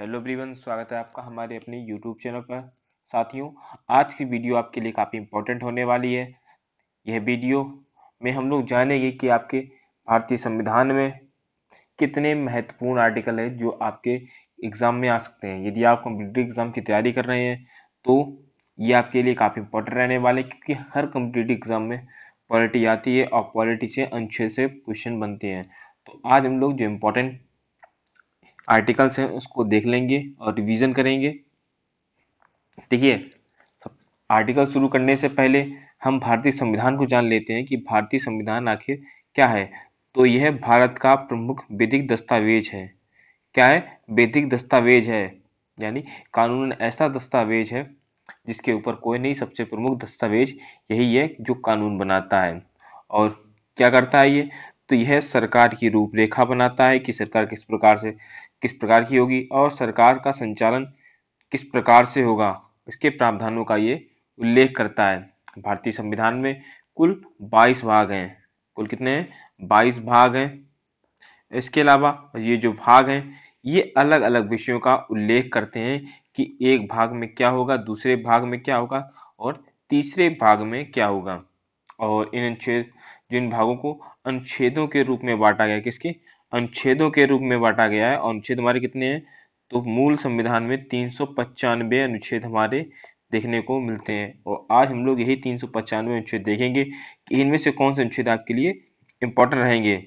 hello ब्रीवन स्वागत है आपका हमारे अपने यूट्यूब चैनल पर साथियों आज की वीडियो आपके लिए काफ़ी इम्पोर्टेंट होने वाली है यह वीडियो में हम लोग जानेंगे कि आपके भारतीय संविधान में कितने महत्वपूर्ण आर्टिकल है जो आपके एग्ज़ाम में आ सकते हैं यदि आप कंप्यूटर एग्ज़ाम की तैयारी कर रहे हैं तो ये आपके लिए काफ़ी इंपॉर्टेंट रहने वाले क्योंकि हर कंप्यूटर एग्ज़ाम में पॉलिटी आती है और पॉलिटी से अनछे से क्वेश्चन बनते हैं तो आज हम लोग जो इम्पोर्टेंट आर्टिकल्स हैं उसको देख लेंगे और रिवीजन करेंगे ठीक है आर्टिकल शुरू करने से पहले हम भारतीय संविधान को जान लेते हैं कि भारतीय संविधान आखिर क्या है तो यह भारत का प्रमुख वैदिक दस्तावेज है क्या है वैदिक दस्तावेज है यानी कानून ऐसा दस्तावेज है जिसके ऊपर कोई नहीं सबसे प्रमुख दस्तावेज यही है जो कानून बनाता है और क्या करता है ये तो यह सरकार की रूपरेखा बनाता है कि सरकार किस प्रकार से किस प्रकार की होगी और सरकार का संचालन किस प्रकार से होगा इसके प्रावधानों का ये उल्लेख करता है भारतीय संविधान में कुल 22 भाग हैं कुल कितने हैं 22 भाग हैं इसके अलावा ये जो भाग हैं ये अलग अलग विषयों का उल्लेख करते हैं कि एक भाग में क्या होगा दूसरे भाग में क्या होगा और तीसरे भाग में क्या होगा और इन अनुच्छेद जिन भागों को अनुच्छेदों के रूप में बांटा गया किसके अनुच्छेदों के रूप में बांटा गया है अनुच्छेद हमारे कितने हैं तो मूल संविधान में तीन अनुच्छेद हमारे देखने को मिलते हैं और आज हम लोग यही तीन अनुच्छेद देखेंगे कि इनमें से कौन से अनुच्छेद आपके लिए इम्पोर्टेंट रहेंगे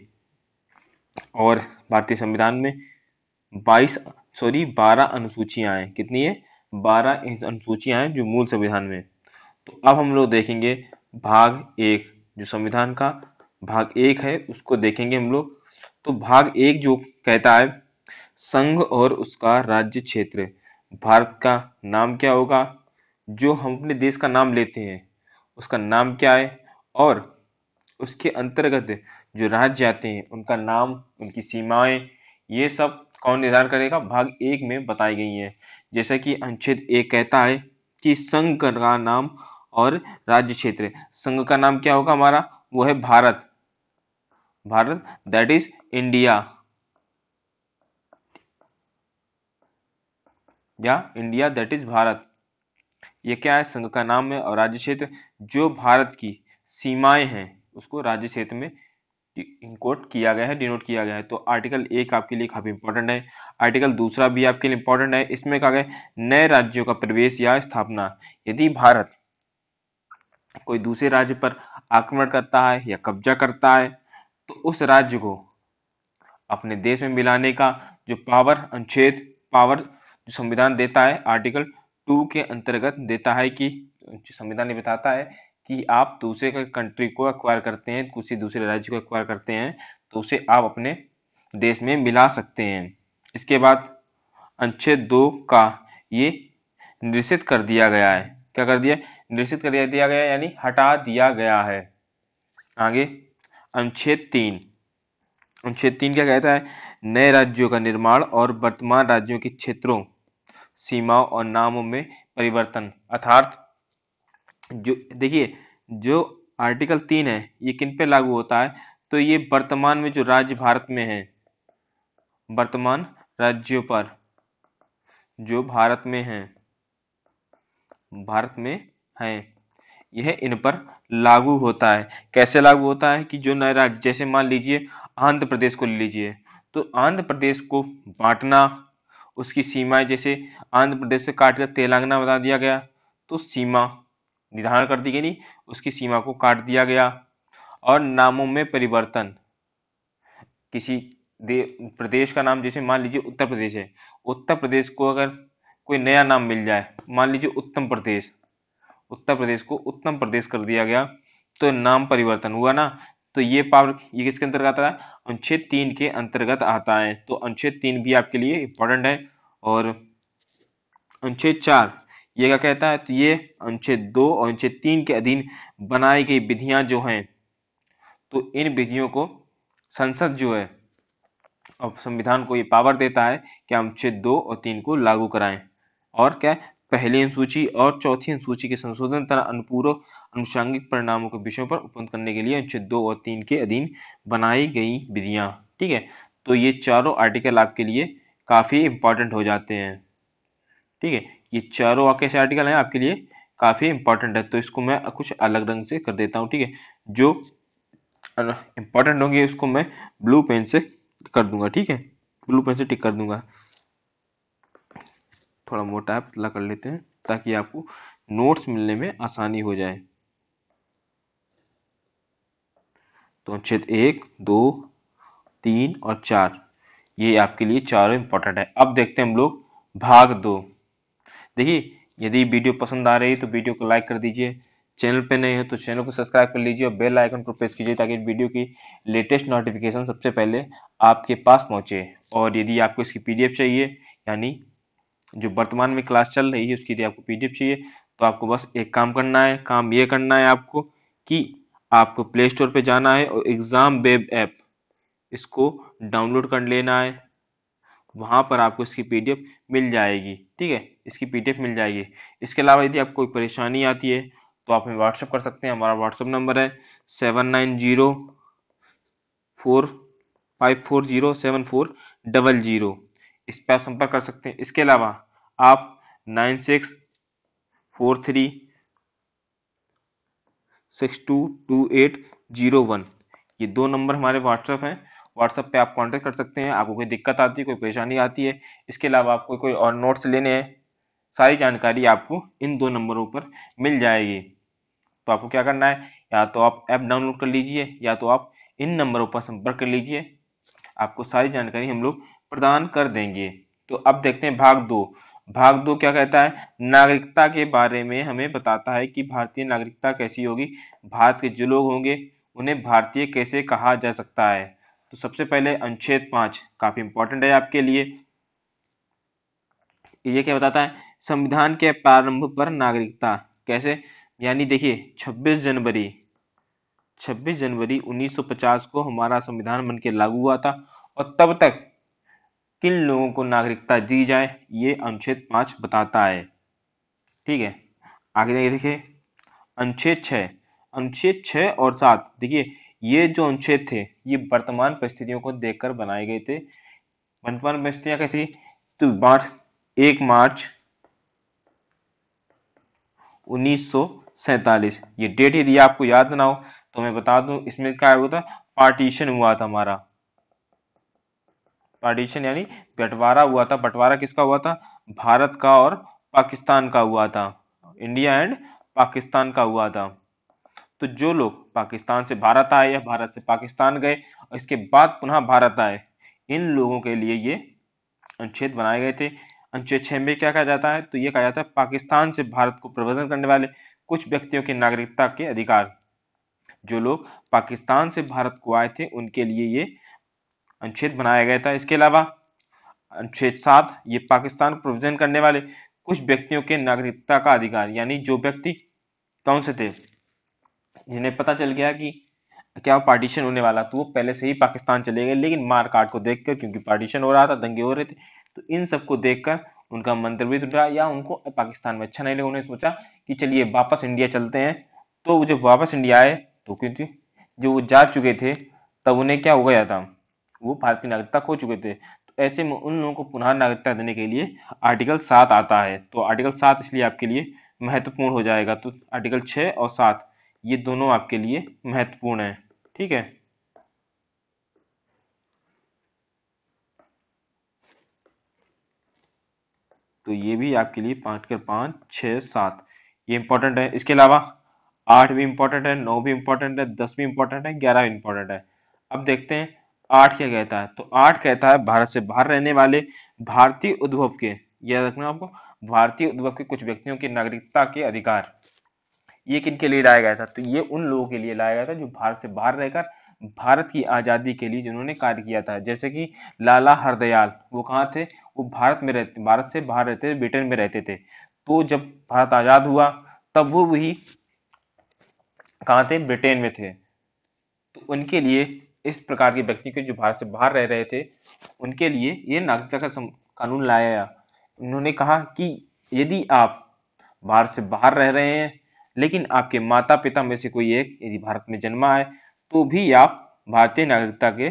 और भारतीय संविधान में 22 सॉरी 12 अनुसूचियां हैं कितनी है 12 अनुसूचियां हैं जो मूल संविधान में तो अब हम लोग देखेंगे भाग एक जो संविधान का भाग एक है उसको देखेंगे हम लोग तो भाग एक जो कहता है संघ और उसका राज्य क्षेत्र भारत का नाम क्या होगा जो हम अपने देश का नाम लेते हैं उसका नाम क्या है और उसके अंतर्गत जो राज्य आते हैं उनका नाम उनकी सीमाएं ये सब कौन निर्धारण करेगा भाग एक में बताई गई है जैसा कि अनुच्छेद एक कहता है कि संघ का नाम और राज्य क्षेत्र संघ का नाम क्या होगा हमारा वो है Bharat Bharat that is India या इंडिया दैट इज भारत ये क्या है संघ का नाम है और राज्य क्षेत्र जो भारत की सीमाएं हैं उसको राज्य क्षेत्र में इंकोट किया गया है डिनोट किया गया है तो आर्टिकल एक आपके लिए काफी इंपॉर्टेंट है आर्टिकल दूसरा भी आपके लिए इंपॉर्टेंट है इसमें कहा गया नए राज्यों का प्रवेश या स्थापना यदि भारत कोई दूसरे राज्य पर आक्रमण करता है या कब्जा करता है तो उस राज्य को अपने देश में मिलाने का जो पावर अनुच्छेद पावर जो संविधान देता है आर्टिकल टू के अंतर्गत देता है कि संविधान ने बताता है कि आप दूसरे कंट्री को एक्वायर करते हैं किसी दूसरे राज्य को एक्वायर करते हैं तो उसे आप अपने देश में मिला सकते हैं इसके बाद अनुच्छेद दो का ये निश्चित कर दिया गया है क्या कर दिया निश्चित कर दिया गया यानी हटा दिया गया है आगे अनुच्छेद तीन अनुच्छेद तीन क्या कहता है नए राज्यों का निर्माण और वर्तमान राज्यों के क्षेत्रों सीमाओं और नामों में परिवर्तन अर्थात जो देखिए जो आर्टिकल तीन है ये किन पे लागू होता है तो ये वर्तमान में जो राज्य भारत में है वर्तमान राज्यों पर जो भारत में है भारत में है यह इन पर लागू होता है कैसे लागू होता है कि जो नए राज्य जैसे मान लीजिए आंध्र प्रदेश को ले लीजिए तो आंध्र प्रदेश को बांटना उसकी सीमाएं जैसे आंध्र प्रदेश से काट कर तेलंगाना बना दिया गया तो सीमा निर्धारण कर दी गई नहीं उसकी सीमा को काट दिया गया और नामों में परिवर्तन किसी प्रदेश का नाम जैसे मान लीजिए उत्तर प्रदेश है उत्तर प्रदेश को अगर कोई नया नाम मिल जाए मान लीजिए उत्तम प्रदेश उत्तर प्रदेश को उत्तम प्रदेश कर दिया गया तो नाम परिवर्तन हुआ ना तो ये पावर ये किसके अंतर्गत आता है अनुच्छेद तीन के अंतर्गत आता है तो अनुच्छेद तीन भी आपके लिए इंपॉर्टेंट है और अनुच्छेद चार ये क्या कहता है तो ये अनुच्छेद दो और अनुच्छेद तीन के अधीन बनाई गई विधियां जो हैं तो इन विधियों को संसद जो है अब संविधान को ये पावर देता है कि अनुच्छेद दो और तीन को लागू कराएं और क्या पहली अनुसूची और चौथी अनुसूची के संशोधन तथा अनुपूरक अनुषांगिक परिणामों के विषयों पर उपबंध करने के लिए अनुच्छेद दो और तीन के अधीन बनाई गई विधियां ठीक है तो ये चारों आर्टिकल आपके लिए काफ़ी इंपॉर्टेंट हो जाते हैं ठीक है ये चारों कैसे आर्टिकल हैं आपके लिए काफ़ी इंपॉर्टेंट है तो इसको मैं कुछ अलग रंग से कर देता हूँ ठीक है जो इंपॉर्टेंट होंगे उसको मैं ब्लू पेन से कर दूंगा ठीक है ब्लू पेन से टिक कर दूंगा थोड़ा मोटा पतला कर लेते हैं ताकि आपको नोट्स मिलने में आसानी हो जाए तो अनुच्छेद एक दो तीन और चार ये आपके लिए चारों इंपॉर्टेंट है अब देखते हैं हम लोग भाग दो देखिए यदि वीडियो पसंद आ रही है तो वीडियो को लाइक कर दीजिए चैनल पे नए है तो चैनल को सब्सक्राइब कर लीजिए और बेल आइकन को प्रेस कीजिए ताकि वीडियो की लेटेस्ट नोटिफिकेशन सबसे पहले आपके पास पहुंचे और यदि आपको इसकी पीडीएफ चाहिए यानी जो वर्तमान में क्लास चल रही है उसके लिए आपको पीडीएफ चाहिए तो आपको बस एक काम करना है काम ये करना है आपको कि आपको प्ले स्टोर पर जाना है और एग्ज़ाम वेब ऐप इसको डाउनलोड कर लेना है वहाँ पर आपको इसकी पीडीएफ मिल जाएगी ठीक है इसकी पीडीएफ मिल जाएगी इसके अलावा यदि आपको कोई परेशानी आती है तो आप हमें व्हाट्सअप कर सकते हैं हमारा व्हाट्सअप नंबर है seven nine zero four five four zero seven four double zero इस पर संपर्क कर सकते हैं इसके अलावा आप nine six four three six two two eight zero one ये दो नंबर हमारे व्हाट्सएप हैं व्हाट्सएप पे आप कांटेक्ट कर सकते हैं आपको कोई दिक्कत आती है कोई परेशानी आती है इसके अलावा आपको कोई और नोट्स लेने हैं सारी जानकारी आपको इन दो नंबरों पर मिल जाएगी तो आपको क्या करना है या तो आप ऐप डाउनलोड कर लीजिए या तो आप इन नंबरों पर संपर्क कर लीजिए आपको सारी जानकारी हम लोग प्रदान कर देंगे तो अब देखते हैं भाग दो भाग दो क्या कहता है नागरिकता के बारे में हमें बताता है कि भारतीय नागरिकता कैसी होगी भारत के जो लोग होंगे उन्हें भारतीय कैसे कहा जा सकता है तो सबसे पहले अनुच्छेद पांच काफ़ी इंपॉर्टेंट है आपके लिए ये क्या बताता है संविधान के प्रारंभ पर नागरिकता कैसे यानी देखिए 26 जनवरी 26 जनवरी 1950 को हमारा संविधान बन के लागू हुआ था और तब तक किन लोगों को नागरिकता दी जाए ये अनुच्छेद पांच बताता है ठीक है आगे जाइए देखिए अनुच्छेद छ अनुच्छेद छ और सात देखिए ये जो अनुच्छेद थे ये वर्तमान परिस्थितियों को देखकर बनाए गए थे वर्तमान परिस्थितियां कैसी तो मार्च एक मार्च उन्नीस ये डेट यदि आपको याद ना हो तो मैं बता दूं इसमें क्या हुआ था पार्टीशन हुआ था हमारा पार्टीशन यानी बंटवारा हुआ था बंटवारा किसका हुआ था भारत का और पाकिस्तान का हुआ था इंडिया एंड पाकिस्तान का हुआ था तो जो लोग पाकिस्तान से भारत आए या भारत से पाकिस्तान गए और इसके बाद पुनः भारत आए इन लोगों के लिए ये अनुच्छेद बनाए गए थे अनुच्छेद छह में क्या कहा जाता है तो ये कहा जाता है पाकिस्तान से भारत को प्रबंधन करने वाले कुछ व्यक्तियों की नागरिकता के अधिकार जो लोग पाकिस्तान से भारत को आए थे उनके लिए ये अनुच्छेद बनाया गया था इसके अलावा अनुच्छेद सात ये पाकिस्तान को प्रोविजन करने वाले कुछ व्यक्तियों के नागरिकता का अधिकार यानी जो व्यक्ति कौन से थे जिन्हें पता चल गया कि क्या पार्टीशन होने वाला तो वो पहले से ही पाकिस्तान चले गए लेकिन मार काट को देखकर क्योंकि पार्टीशन हो रहा था दंगे हो रहे थे तो इन सबको देखकर उनका मंत्र भी टूटा या उनको पाकिस्तान में अच्छा नहीं लगा उन्होंने सोचा कि चलिए वापस इंडिया चलते हैं तो जब वापस इंडिया आए तो क्योंकि जो वो जा चुके थे तब उन्हें क्या हो गया था वो भारत की नागरिकता खो चुके थे तो ऐसे में उन लोगों को पुनः नागरिकता देने के लिए आर्टिकल सात आता है तो आर्टिकल सात इसलिए आपके लिए महत्वपूर्ण हो जाएगा तो आर्टिकल छः और सात ये दोनों आपके लिए महत्वपूर्ण है ठीक है तो ये भी आपके लिए पाँच कर पाँच छः सात ये इंपॉर्टेंट है इसके अलावा आठ भी इंपॉर्टेंट है नौ भी इंपॉर्टेंट है दस भी इंपॉर्टेंट है ग्यारह भी इंपॉर्टेंट है अब देखते हैं आठ क्या कहता है तो आठ कहता है भारत से बाहर रहने वाले भारतीय उद्भव के याद रखना आपको भारतीय उद्भव के कुछ व्यक्तियों की नागरिकता के अधिकार ये किन के लिए लाया गया था तो ये उन लोगों के लिए लाया गया था जो भारत से बाहर रहकर भारत की आज़ादी के लिए जिन्होंने कार्य किया था जैसे कि लाला हरदयाल वो कहाँ थे वो भारत में रहते भारत से बाहर रहते थे ब्रिटेन में रहते थे तो जब भारत आज़ाद हुआ तब वो भी कहाँ थे ब्रिटेन में थे तो उनके लिए इस प्रकार के व्यक्ति के जो भारत से बाहर रह रहे थे उनके लिए ये नागरिकता का कानून लाया उन्होंने कहा कि यदि आप भारत से बाहर रह रहे हैं लेकिन आपके माता पिता में से कोई एक यदि भारत में जन्मा है तो भी आप भारतीय नागरिकता के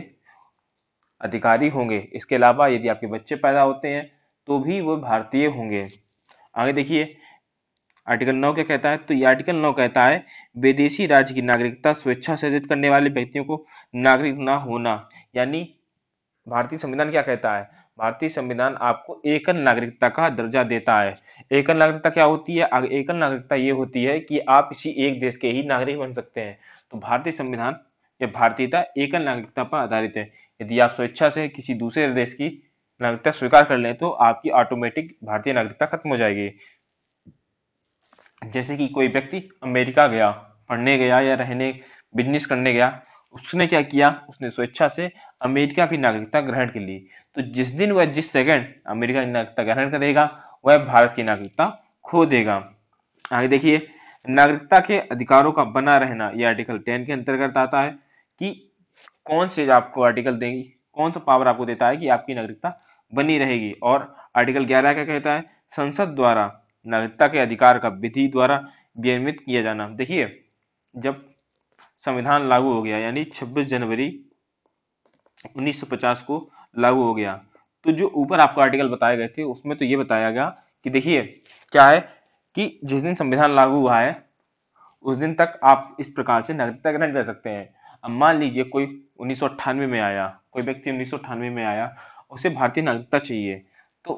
अधिकारी होंगे इसके अलावा यदि आपके बच्चे पैदा होते हैं तो भी वो भारतीय होंगे आगे देखिए आर्टिकल नौ क्या कहता है तो ये आर्टिकल नौ कहता है विदेशी राज्य की नागरिकता स्वेच्छा से अर्जित करने वाले व्यक्तियों को नागरिक ना होना यानी भारतीय संविधान क्या कहता है भारतीय संविधान आपको एकल नागरिकता का दर्जा देता है एकल नागरिकता क्या होती है एकल नागरिकता ये होती है कि आप किसी एक देश के ही नागरिक बन सकते हैं तो भारतीय संविधान या भारतीयता एकल नागरिकता पर आधारित है यदि आप स्वेच्छा से किसी दूसरे देश की नागरिकता स्वीकार कर लें तो आपकी ऑटोमेटिक भारतीय नागरिकता खत्म हो जाएगी जैसे कि कोई व्यक्ति अमेरिका गया पढ़ने गया या रहने बिजनेस करने गया उसने क्या किया उसने स्वेच्छा से अमेरिका की नागरिकता ग्रहण कर ली तो जिस दिन वह जिस सेकंड अमेरिका की नागरिकता ग्रहण करेगा वह भारत की नागरिकता खो देगा आगे देखिए नागरिकता के अधिकारों का बना रहना यह आर्टिकल टेन के अंतर्गत आता है कि कौन से आपको आर्टिकल देंगी कौन सा पावर आपको देता है कि आपकी नागरिकता बनी रहेगी और आर्टिकल ग्यारह क्या कहता है संसद द्वारा नागरिकता के अधिकार का विधि द्वारा विनियमित किया जाना देखिए जब संविधान लागू हो गया यानी 26 जनवरी 1950 को लागू हो गया तो जो ऊपर आपको आर्टिकल बताए गए थे उसमें तो ये बताया गया कि देखिए क्या है कि जिस दिन संविधान लागू हुआ है उस दिन तक आप इस प्रकार से नागरिकता ग्रहण कर सकते हैं अब मान लीजिए कोई उन्नीस में आया कोई व्यक्ति उन्नीस में आया उसे भारतीय नागरिकता चाहिए तो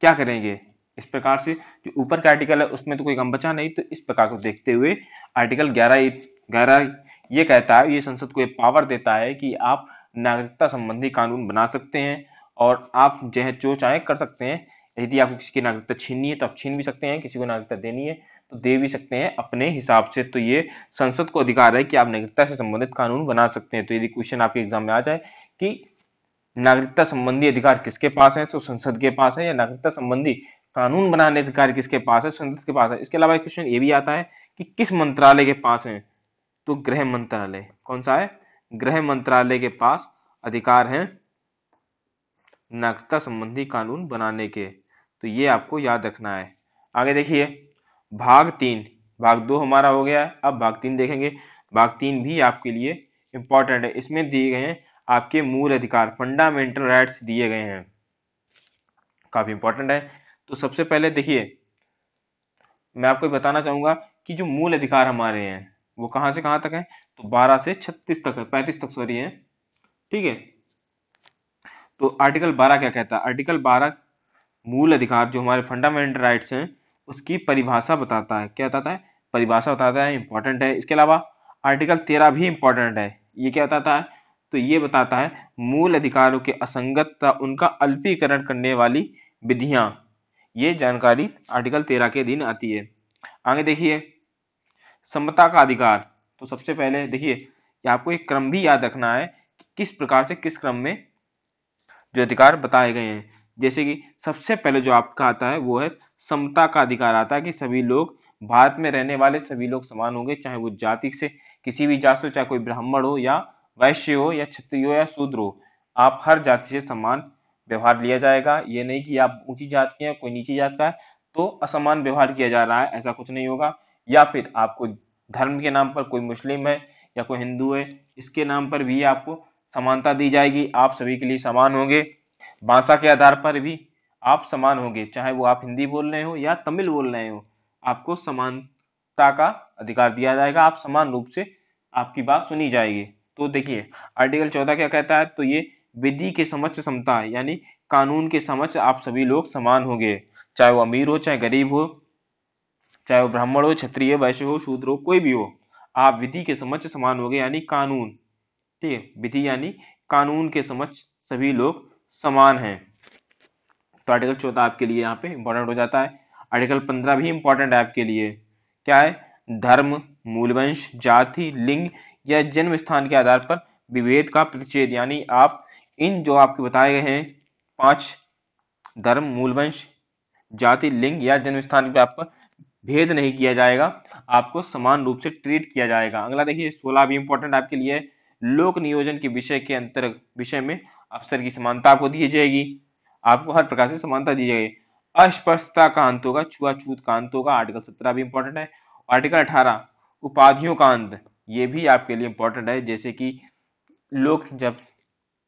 क्या करेंगे इस प्रकार से जो ऊपर का आर्टिकल है उसमें तो कोई कम बचा नहीं तो इस प्रकार को देखते हुए आर्टिकल ग्यारह ग्यारह ये कहता है ये संसद को ये पावर देता है कि आप नागरिकता संबंधी कानून बना सकते हैं और आप जो है जो चाहे कर सकते हैं यदि आपको किसी की नागरिकता छीननी है तो आप छीन भी सकते हैं किसी को नागरिकता देनी है तो दे भी सकते हैं अपने हिसाब से तो ये संसद को अधिकार है कि आप नागरिकता से संबंधित कानून बना सकते हैं तो यदि क्वेश्चन आपके एग्जाम में आ जाए कि नागरिकता संबंधी अधिकार किसके पास है तो संसद के पास है या नागरिकता संबंधी कानून बनाने अधिकार किसके पास है संसद के पास है इसके अलावा क्वेश्चन ये भी आता है कि किस मंत्रालय के पास है तो गृह मंत्रालय कौन सा है गृह मंत्रालय के पास अधिकार है नागरिकता संबंधी कानून बनाने के तो ये आपको याद रखना है आगे देखिए भाग तीन भाग दो हमारा हो गया है अब भाग तीन देखेंगे भाग तीन भी आपके लिए इंपॉर्टेंट है इसमें दिए गए हैं आपके मूल अधिकार फंडामेंटल राइट्स दिए गए हैं काफ़ी इंपॉर्टेंट है तो सबसे पहले देखिए मैं आपको बताना चाहूंगा कि जो मूल अधिकार हमारे हैं वो कहां से कहां तक है तो 12 से 36 तक है 35 तक सॉरी है ठीक है तो आर्टिकल 12 क्या कहता है आर्टिकल 12 मूल अधिकार जो हमारे फंडामेंटल राइट्स हैं उसकी परिभाषा बताता है क्या बताता है परिभाषा बताता है इंपॉर्टेंट है इसके अलावा आर्टिकल तेरह भी इंपॉर्टेंट है ये क्या बताता है तो ये बताता है मूल अधिकारों के असंगतता उनका अल्पीकरण करने वाली विधियां ये जानकारी आर्टिकल तेरह के अधीन आती है आगे देखिए समता का अधिकार तो सबसे पहले देखिए आपको एक क्रम भी याद रखना है कि किस प्रकार से किस क्रम में जो अधिकार बताए गए हैं जैसे कि सबसे पहले जो आपका आता है वो है समता का अधिकार आता है कि सभी लोग भारत में रहने वाले सभी लोग समान होंगे चाहे वो जाति से किसी भी जाति से चाहे कोई ब्राह्मण हो या वैश्य हो या क्षत्रिय हो या शूद्र हो आप हर जाति से समान व्यवहार लिया जाएगा ये नहीं कि आप ऊंची जात के हैं कोई नीची जात का है तो असमान व्यवहार किया जा रहा है ऐसा कुछ नहीं होगा या फिर आपको धर्म के नाम पर कोई मुस्लिम है या कोई हिंदू है इसके नाम पर भी आपको समानता दी जाएगी आप सभी के लिए समान होंगे भाषा के आधार पर भी आप समान होंगे चाहे वो आप हिंदी बोल रहे हो या तमिल बोल रहे हो आपको समानता का अधिकार दिया जाएगा आप समान रूप से आपकी बात सुनी जाएगी तो देखिए आर्टिकल चौदह क्या कहता है तो ये विधि के समक्ष समता यानी कानून के समक्ष आप सभी लोग समान होंगे चाहे वो अमीर हो चाहे गरीब हो चाहे वो ब्राह्मण हो क्षत्रिय वैश्य हो शूद्र हो कोई भी हो आप विधि के समक्ष समान हो गए यानी कानून ठीक है विधि यानी कानून के समक्ष सभी लोग समान हैं तो आर्टिकल चौदह आपके लिए यहाँ पे इंपॉर्टेंट हो जाता है आर्टिकल पंद्रह भी इंपॉर्टेंट है आपके लिए क्या है धर्म मूलवंश जाति लिंग या जन्म स्थान के आधार पर विभेद का प्रतिषेध यानी आप इन जो आपके बताए गए हैं पांच धर्म मूलवंश जाति लिंग या जन्म स्थान के आधार पर भेद नहीं किया जाएगा आपको समान रूप से ट्रीट किया जाएगा अगला देखिए सोलह भी इंपॉर्टेंट आपके लिए लोक नियोजन के विषय के अंतर्गत विषय में अफसर की समानता आपको दी जाएगी आपको हर प्रकार से समानता दी जाएगी अस्पष्टता का अंत होगा छुआछूत का अंत होगा आर्टिकल सत्रह भी इंपॉर्टेंट है आर्टिकल अठारह उपाधियों का अंत ये भी आपके लिए इंपॉर्टेंट है जैसे कि लोग जब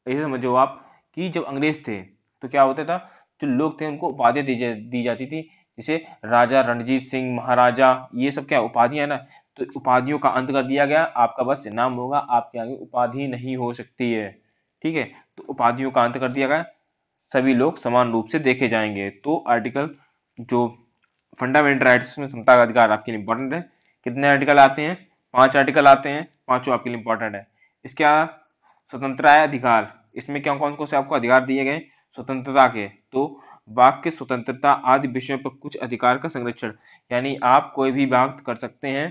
ऐसे समझो आप कि जब अंग्रेज थे तो क्या होता था जो लोग थे उनको उपाधियाँ दी जा दी जाती थी जैसे राजा रणजीत सिंह महाराजा ये सब क्या उपाधियां ना तो उपाधियों का अंत कर दिया गया आपका बस नाम होगा आपके आगे उपाधि नहीं हो सकती है ठीक है तो उपाधियों का अंत कर दिया गया सभी लोग समान रूप से देखे जाएंगे तो आर्टिकल जो फंडामेंटल राइट्स में समता का अधिकार आपके लिए इंपॉर्टेंट है कितने आर्टिकल आते हैं पांच आर्टिकल आते हैं पांचों आपके लिए इंपॉर्टेंट है इसके अलावा स्वतंत्रता अधिकार इसमें क्या कौन कौन से आपको अधिकार दिए गए स्वतंत्रता के तो वाक्य स्वतंत्रता आदि विषयों पर कुछ अधिकार का संरक्षण यानी आप कोई भी बात कर सकते हैं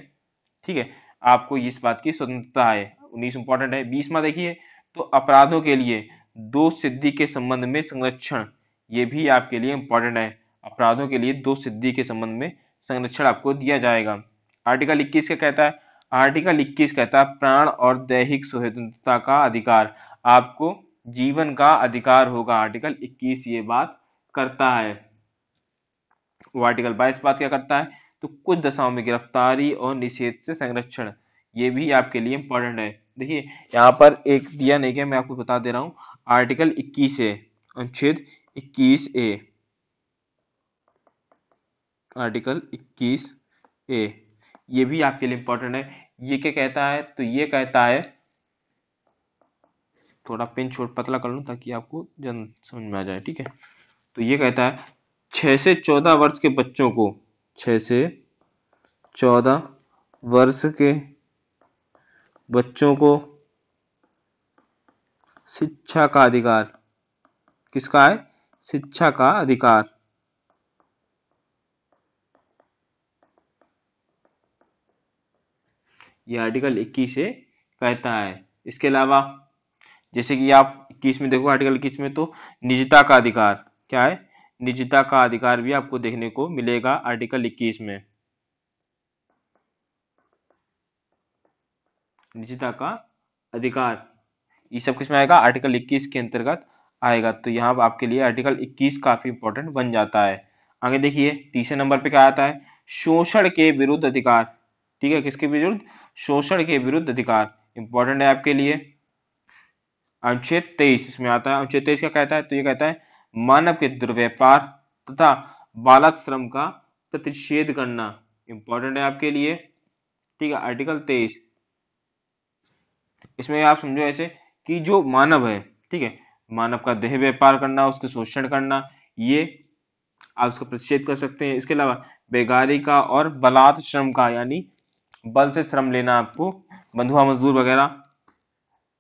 ठीक है आपको इस बात की स्वतंत्रता है उन्नीस इंपॉर्टेंट है बीसवा देखिए तो अपराधों के लिए दो सिद्धि के संबंध में संरक्षण ये भी आपके लिए इंपॉर्टेंट है अपराधों के लिए दो सिद्धि के संबंध में संरक्षण आपको दिया जाएगा आर्टिकल इक्कीस का कहता है आर्टिकल इक्कीस कहता है प्राण और दैहिक स्वतंत्रता का अधिकार आपको जीवन का अधिकार होगा आर्टिकल इक्कीस ये बात करता है वो आर्टिकल बाईस बात क्या करता है तो कुछ दशाओं में गिरफ्तारी और निषेध से संरक्षण ये भी आपके लिए इंपॉर्टेंट है देखिए यहाँ पर एक दिया नहीं गया मैं आपको बता दे रहा हूँ आर्टिकल 21 ए अनुच्छेद 21 ए आर्टिकल 21 ए ये भी आपके लिए इंपॉर्टेंट है ये क्या कहता है तो ये कहता है थोड़ा पेन छोट पतला कर लूँ ताकि आपको जन समझ में आ जाए ठीक है तो ये कहता है छः से चौदह वर्ष के बच्चों को छः से चौदह वर्ष के बच्चों को शिक्षा का अधिकार किसका है शिक्षा का अधिकार यह आर्टिकल 21 से कहता है इसके अलावा जैसे कि आप इक्कीस में देखो आर्टिकल इक्कीस में तो निजता का अधिकार क्या है निजता का अधिकार भी आपको देखने को मिलेगा आर्टिकल 21 में निजता का अधिकार ये सब किस में आएगा आर्टिकल 21 के अंतर्गत आएगा तो यहाँ आपके लिए आर्टिकल 21 काफी इंपॉर्टेंट बन जाता है आगे देखिए तीसरे नंबर पे क्या आता है शोषण के विरुद्ध अधिकार ठीक है किसके विरुद्ध शोषण के विरुद्ध अधिकार इंपॉर्टेंट है आपके लिए अनुच्छेद तेईस इसमें आता है अनुच्छेद तेईस क्या कहता है तो ये कहता है मानव के दुर्व्यापार तथा बालक श्रम का प्रतिषेध करना इंपॉर्टेंट है आपके लिए ठीक है आर्टिकल तेईस इसमें आप समझो ऐसे कि जो मानव है ठीक है मानव का देह व्यापार करना उसके शोषण करना ये आप उसका प्रतिषेध कर सकते हैं इसके अलावा बेगारी का और बलात् श्रम का यानी बल से श्रम लेना आपको बंधुआ मजदूर वगैरह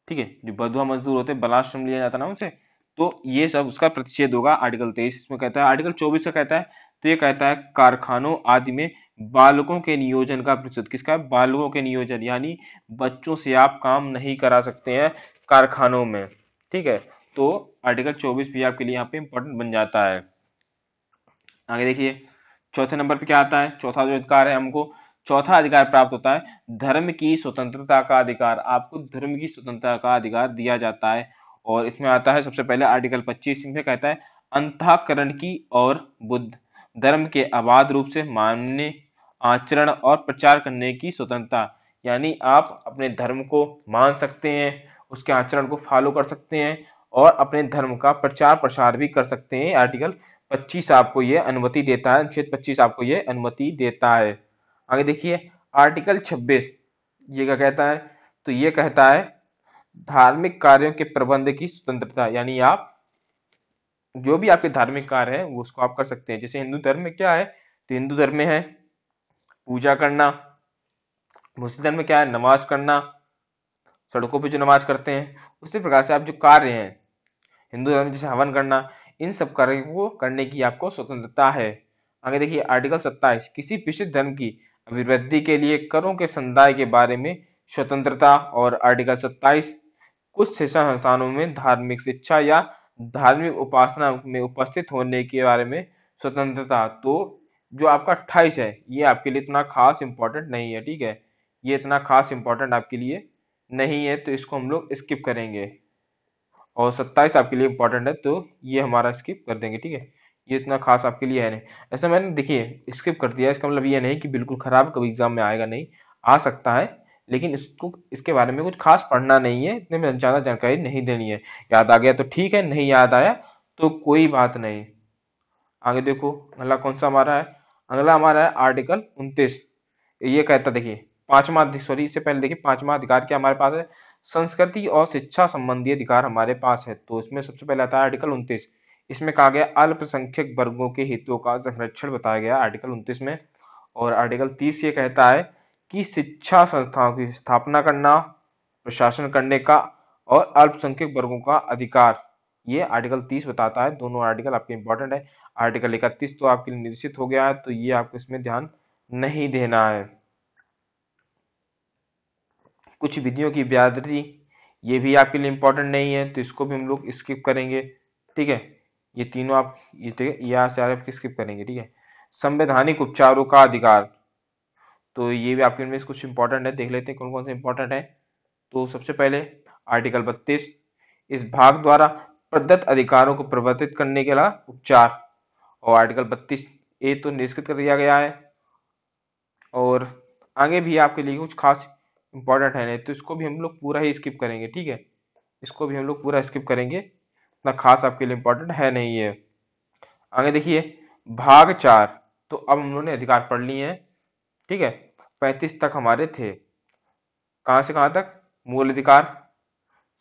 ठीक है जो बंधुआ मजदूर होते हैं बलात् श्रम लिया जाता ना उनसे तो ये सब उसका प्रतिषेध होगा आर्टिकल तेईस इसमें कहता है आर्टिकल चौबीस का कहता है तो ये कहता है कारखानों आदि में बालकों के नियोजन का प्रतिशत किसका है बालकों के नियोजन यानी बच्चों से आप काम नहीं करा सकते हैं कारखानों में ठीक है तो आर्टिकल चौबीस भी आपके लिए यहाँ पे इंपॉर्टेंट बन जाता है आगे देखिए चौथे नंबर पे क्या आता है चौथा जो अधिकार है हमको चौथा अधिकार प्राप्त होता है धर्म की स्वतंत्रता का अधिकार आपको धर्म की स्वतंत्रता का अधिकार दिया जाता है और इसमें आता है सबसे पहले आर्टिकल 25 इसमें कहता है अंतःकरण की और बुद्ध धर्म के अबाध रूप से मानने आचरण और प्रचार करने की स्वतंत्रता यानी आप अपने धर्म को मान सकते हैं उसके आचरण को फॉलो कर सकते हैं और अपने धर्म का प्रचार प्रसार भी कर सकते हैं आर्टिकल 25 आपको यह अनुमति देता है अनुच्छेद 25 आपको ये अनुमति देता है आगे देखिए आर्टिकल 26 ये क्या कहता है तो ये कहता है धार्मिक कार्यों के प्रबंध की स्वतंत्रता यानी आप जो भी आपके धार्मिक कार्य है वो उसको आप कर सकते हैं जैसे हिंदू धर्म में क्या है तो हिंदू धर्म में है पूजा करना मुस्लिम धर्म में क्या है नमाज करना सड़कों पे जो नमाज करते हैं उसी प्रकार से आप जो कार्य हैं हिंदू धर्म जैसे हवन करना इन सब कार्यों को करने की आपको स्वतंत्रता है आगे देखिए आर्टिकल सत्ताईस किसी विशिष्ट धर्म की अभिवृद्धि के लिए करों के संदाय के बारे में स्वतंत्रता और आर्टिकल सत्ताईस कुछ संस्थानों में धार्मिक शिक्षा या धार्मिक उपासना में उपस्थित होने के बारे में स्वतंत्रता तो जो आपका अट्ठाईस है ये आपके लिए इतना खास इम्पोर्टेंट नहीं है ठीक है ये इतना खास इम्पोर्टेंट आपके लिए नहीं है तो इसको हम लोग स्किप करेंगे और सत्ताईस आपके लिए इम्पोर्टेंट है तो ये हमारा स्किप कर देंगे ठीक है ये इतना खास आपके लिए है नहीं ऐसा मैंने देखिए स्किप कर दिया इसका मतलब ये नहीं कि बिल्कुल ख़राब कभी एग्ज़ाम में आएगा नहीं आ सकता है लेकिन इसको इसके बारे में कुछ खास पढ़ना नहीं है इतने में ज़्यादा जानकारी नहीं देनी है याद आ गया तो ठीक है नहीं याद आया तो कोई बात नहीं आगे देखो अगला कौन सा हमारा है अगला हमारा है आर्टिकल उनतीस ये कहता देखिए पांचवा सॉरी इससे पहले देखिए पांचवा अधिकार क्या हमारे पास है संस्कृति और शिक्षा संबंधी अधिकार हमारे पास है तो इसमें सबसे पहले आता है आर्टिकल उनतीस इसमें कहा गया अल्पसंख्यक वर्गों के हितों का संरक्षण बताया गया आर्टिकल उनतीस में और आर्टिकल तीस ये कहता है की शिक्षा संस्थाओं की स्थापना करना प्रशासन करने का और अल्पसंख्यक वर्गों का अधिकार ये आर्टिकल तीस बताता है दोनों आर्टिकल आपके इंपॉर्टेंट है आर्टिकल इकतीस तो आपके लिए निश्चित हो गया है तो ये आपको इसमें ध्यान नहीं देना है कुछ विधियों की ब्यादरी ये भी आपके लिए इंपॉर्टेंट नहीं है तो इसको भी हम लोग स्किप करेंगे ठीक है ये तीनों आप ये ठीक तो, है यहाँ से आप स्किप करेंगे ठीक है संवैधानिक उपचारों का अधिकार तो ये भी आपके इनमें कुछ इंपॉर्टेंट है देख लेते हैं कौन कौन से इंपॉर्टेंट है तो सबसे पहले आर्टिकल बत्तीस इस भाग द्वारा प्रदत्त अधिकारों को प्रवर्तित करने के अलावा उपचार और आर्टिकल बत्तीस ए तो निष्कृत कर दिया गया है और आगे भी आपके लिए कुछ खास इंपॉर्टेंट है नहीं तो इसको भी हम लोग पूरा ही स्किप करेंगे ठीक है इसको भी हम लोग पूरा स्किप करेंगे इतना खास आपके लिए इंपॉर्टेंट है नहीं है आगे देखिए भाग चार तो अब हम ने अधिकार पढ़ लिए हैं ठीक है पैंतीस तक हमारे थे कहाँ से कहाँ तक मूल अधिकार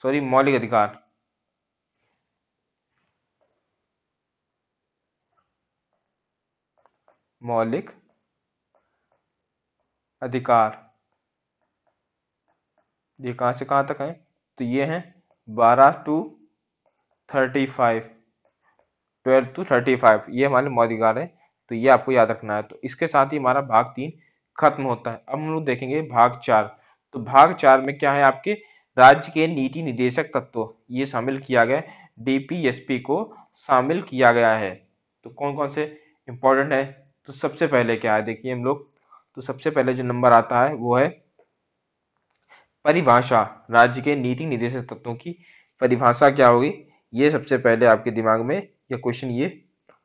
सॉरी मौलिक अधिकार मौलिक अधिकार ये कहाँ से कहाँ तक है तो ये हैं बारह to thirty five twelve to thirty five ये हमारे मौलिक अधिकार है तो ये आपको याद रखना है तो इसके साथ ही हमारा भाग तीन खत्म होता है अब हम लोग देखेंगे भाग चार तो भाग चार में क्या है आपके राज्य के नीति निदेशक तत्व ये शामिल किया गया डीपीएसपी को शामिल किया गया है तो कौन कौन से इम्पोर्टेंट है तो सबसे पहले क्या है देखिए हम लोग तो सबसे पहले जो नंबर आता है वो है परिभाषा राज्य के नीति निदेशक तत्वों की परिभाषा क्या होगी ये सबसे पहले आपके दिमाग में यह क्वेश्चन ये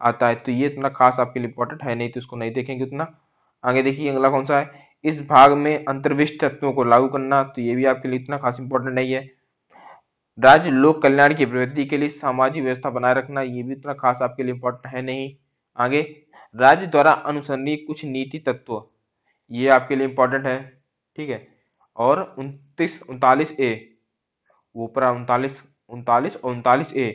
आता है तो ये इतना खास आपके लिए इंपॉर्टेंट है नहीं तो इसको नहीं देखेंगे उतना आगे देखिए अगला कौन सा है इस भाग में अंतर्विष्ट तत्वों को लागू करना तो ये भी आपके लिए इतना खास इंपॉर्टेंट नहीं है राज्य लोक कल्याण की प्रवृत्ति के लिए सामाजिक व्यवस्था बनाए रखना ये भी इतना खास आपके लिए इम्पोर्टेंट है नहीं आगे राज्य द्वारा अनुसरणीय कुछ नीति तत्व ये आपके लिए इम्पोर्टेंट है ठीक है और उनतीस उनतालीस ए ऊपर उनतालीस उनतालीस और उनतालीस ए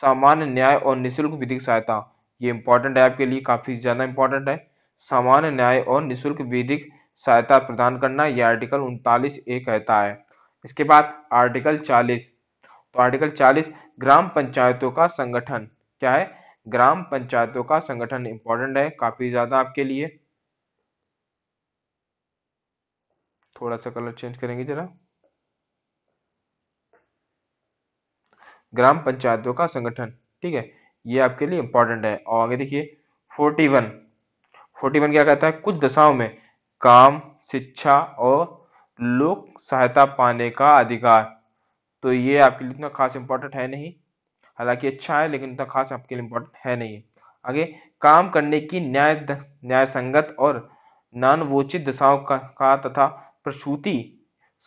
सामान्य न्याय और निःशुल्क विधिक सहायता ये इंपॉर्टेंट है आपके लिए काफ़ी ज़्यादा इंपॉर्टेंट है सामान्य न्याय और निःशुल्क विधिक सहायता प्रदान करना यह आर्टिकल उनतालीस ए कहता है इसके बाद आर्टिकल चालीस तो आर्टिकल चालीस ग्राम पंचायतों का संगठन क्या है ग्राम पंचायतों का संगठन इंपॉर्टेंट है काफी ज्यादा आपके लिए थोड़ा सा कलर चेंज करेंगे जरा ग्राम पंचायतों का संगठन ठीक है ये आपके लिए इंपॉर्टेंट है और आगे देखिए फोर्टी वन फोर्टी वन क्या कहता है कुछ दशाओं में काम शिक्षा और लोक सहायता पाने का अधिकार तो ये आपके लिए इतना खास इंपॉर्टेंट है नहीं हालांकि अच्छा है लेकिन इतना खास आपके लिए इम्पोर्टेंट है नहीं आगे काम करने की न्याय न्याय संगत और नानवोचित दशाओं का, का तथा प्रसूति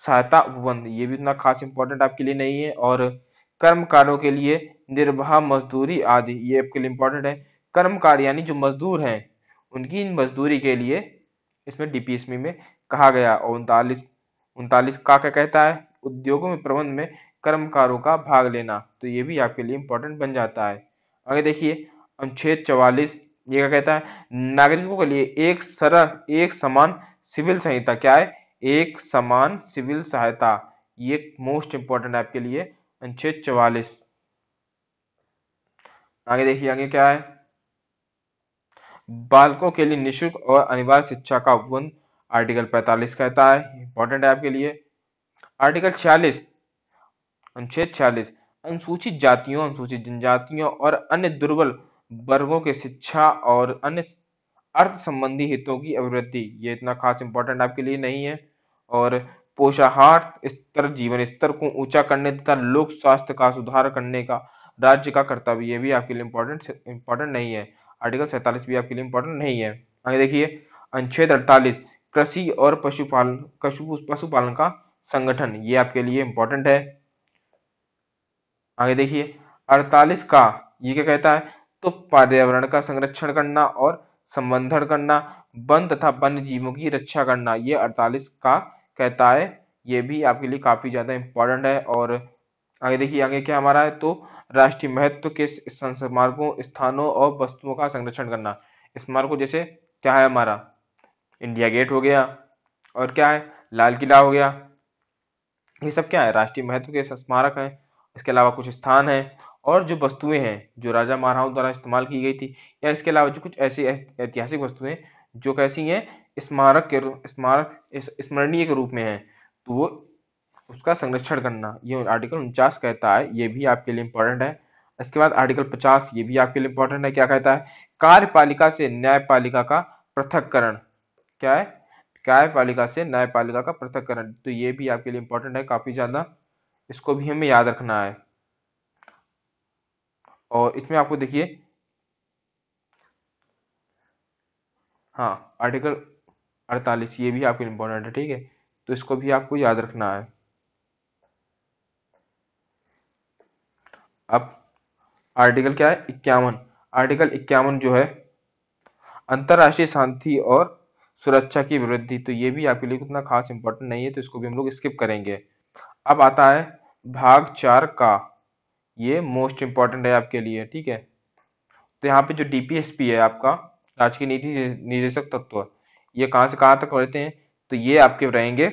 सहायता उपबंध ये भी इतना खास इंपॉर्टेंट आपके लिए नहीं है और कर्म कार्यों के लिए निर्वाह मजदूरी आदि ये आपके लिए इम्पोर्टेंट है कर्मकार यानी जो मजदूर हैं उनकी इन मजदूरी के लिए इसमें डी पी में कहा गया और उनतालीस उनतालीस का क्या कहता है उद्योगों में प्रबंध में कर्मकारों का भाग लेना तो ये भी आपके लिए इम्पोर्टेंट बन जाता है आगे देखिए अनुच्छेद चवालीस ये क्या कहता है नागरिकों के लिए एक सरल एक समान सिविल संहिता क्या है एक समान सिविल सहायता ये मोस्ट इंपॉर्टेंट आपके लिए अनुच्छेद चवालीस आगे देखिए आगे क्या है बालकों के लिए निशुल्क और अनिवार्य शिक्षा का उपबंध आर्टिकल 45 कहता है इंपॉर्टेंट है आपके लिए आर्टिकल 46 अनुच्छेद 46 अनुसूचित जातियों अनुसूचित जनजातियों और अन्य दुर्बल वर्गों के शिक्षा और अन्य अर्थ संबंधी हितों की अभिवृद्धि ये इतना खास इंपॉर्टेंट आपके लिए नहीं है और पोषाहार स्तर जीवन स्तर को ऊंचा करने तथा लोक स्वास्थ्य का सुधार करने का राज्य का कर्तव्य ये भी आपके लिए इंपॉर्टेंट इंपॉर्टेंट नहीं है आर्टिकल सैंतालीस भी आपके लिए इंपॉर्टेंट नहीं है आगे देखिए अनुच्छेद अड़तालीस कृषि और पशुपालन पशुपालन का संगठन ये आपके लिए इंपॉर्टेंट है आगे देखिए अड़तालीस का ये क्या कहता है तो पर्यावरण का संरक्षण करना और संबंधन करना वन तथा वन्य जीवों की रक्षा करना ये अड़तालीस का कहता है ये भी आपके लिए काफी ज्यादा इंपॉर्टेंट है और आगे देखिए आगे क्या हमारा है तो राष्ट्रीय महत्व के स्मारकों स्थानों और वस्तुओं का संरक्षण करना स्मारकों जैसे क्या है हमारा इंडिया गेट हो गया और क्या है लाल किला हो गया ये सब क्या है राष्ट्रीय महत्व के स्मारक हैं इसके अलावा कुछ स्थान हैं और जो वस्तुएं हैं जो राजा महाराओं द्वारा इस्तेमाल की गई थी या इसके अलावा जो कुछ ऐसी ऐतिहासिक वस्तुएं जो कैसी हैं स्मारक के स्मारक स्मरणीय के रूप में हैं तो वो उसका संरक्षण करना ये आर्टिकल उनचास कहता है ये भी आपके लिए इंपॉर्टेंट है इसके बाद आर्टिकल पचास ये भी आपके लिए इंपॉर्टेंट है क्या कहता है कार्यपालिका से न्यायपालिका का पृथककरण क्या है कार्यपालिका से न्यायपालिका का पृथककरण तो ये भी आपके लिए इंपॉर्टेंट है काफी ज्यादा इसको भी हमें याद रखना है और इसमें आपको देखिए हाँ आर्टिकल अड़तालीस ये भी आपके लिए इंपॉर्टेंट है ठीक है तो इसको भी आपको याद रखना है अब आर्टिकल क्या है इक्यावन आर्टिकल इक्यावन जो है अंतर्राष्ट्रीय शांति और सुरक्षा की वृद्धि तो ये भी आपके लिए उतना खास इंपॉर्टेंट नहीं है तो इसको भी हम लोग स्किप करेंगे अब आता है भाग चार का ये मोस्ट इम्पॉर्टेंट है आपके लिए ठीक है तो यहाँ पे जो डी है आपका राजकीय नीति निदेशक तत्व ये कहाँ से कहाँ तक रहते हैं तो ये आपके रहेंगे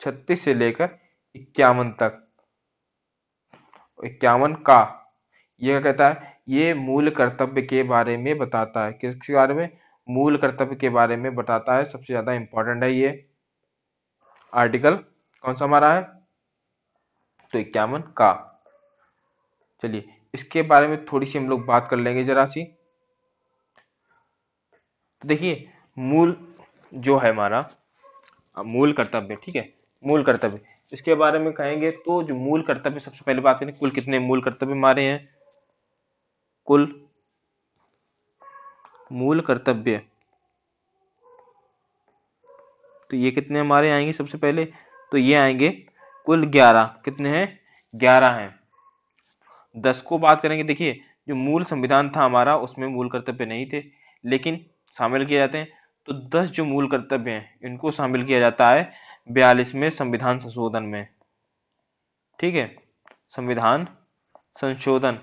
छत्तीस से लेकर इक्यावन तक इक्यावन का यह कहता है ये मूल कर्तव्य के बारे में बताता है किसके बारे में मूल कर्तव्य के बारे में बताता है सबसे ज़्यादा इंपॉर्टेंट है ये आर्टिकल कौन सा हमारा है तो इक्यावन का चलिए इसके बारे में थोड़ी सी हम लोग बात कर लेंगे जरा सी तो देखिए मूल जो है हमारा मूल कर्तव्य ठीक है मूल कर्तव्य इसके बारे में कहेंगे तो जो मूल कर्तव्य सबसे पहले बात करें कुल कितने मूल कर्तव्य मारे हैं कुल मूल कर्तव्य तो ये कितने हमारे आएंगे सबसे पहले तो ये आएंगे कुल ग्यारह कितने हैं ग्यारह हैं दस को बात करेंगे देखिए जो मूल संविधान था हमारा उसमें मूल कर्तव्य नहीं थे लेकिन शामिल किए जाते हैं तो दस जो मूल कर्तव्य हैं इनको शामिल किया जाता है बयालीस में संविधान संशोधन में ठीक है संविधान संशोधन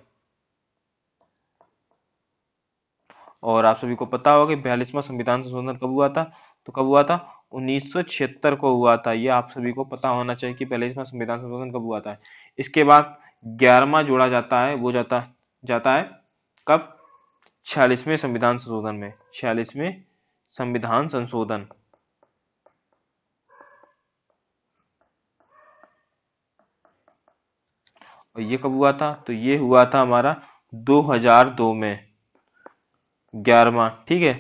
और आप सभी को पता होगा कि बयालीसवा संविधान संशोधन कब हुआ था तो कब हुआ था 1976 को हुआ था ये आप सभी को पता होना चाहिए कि बयालीसवा संविधान संशोधन कब हुआ था इसके बाद ग्यारहवा जोड़ा जाता है वो जाता जाता है कब छियालीसवें संविधान संशोधन में छियालीसवें संविधान संशोधन और ये कब हुआ था तो ये हुआ था हमारा 2002 में ग्यारहवा ठीक है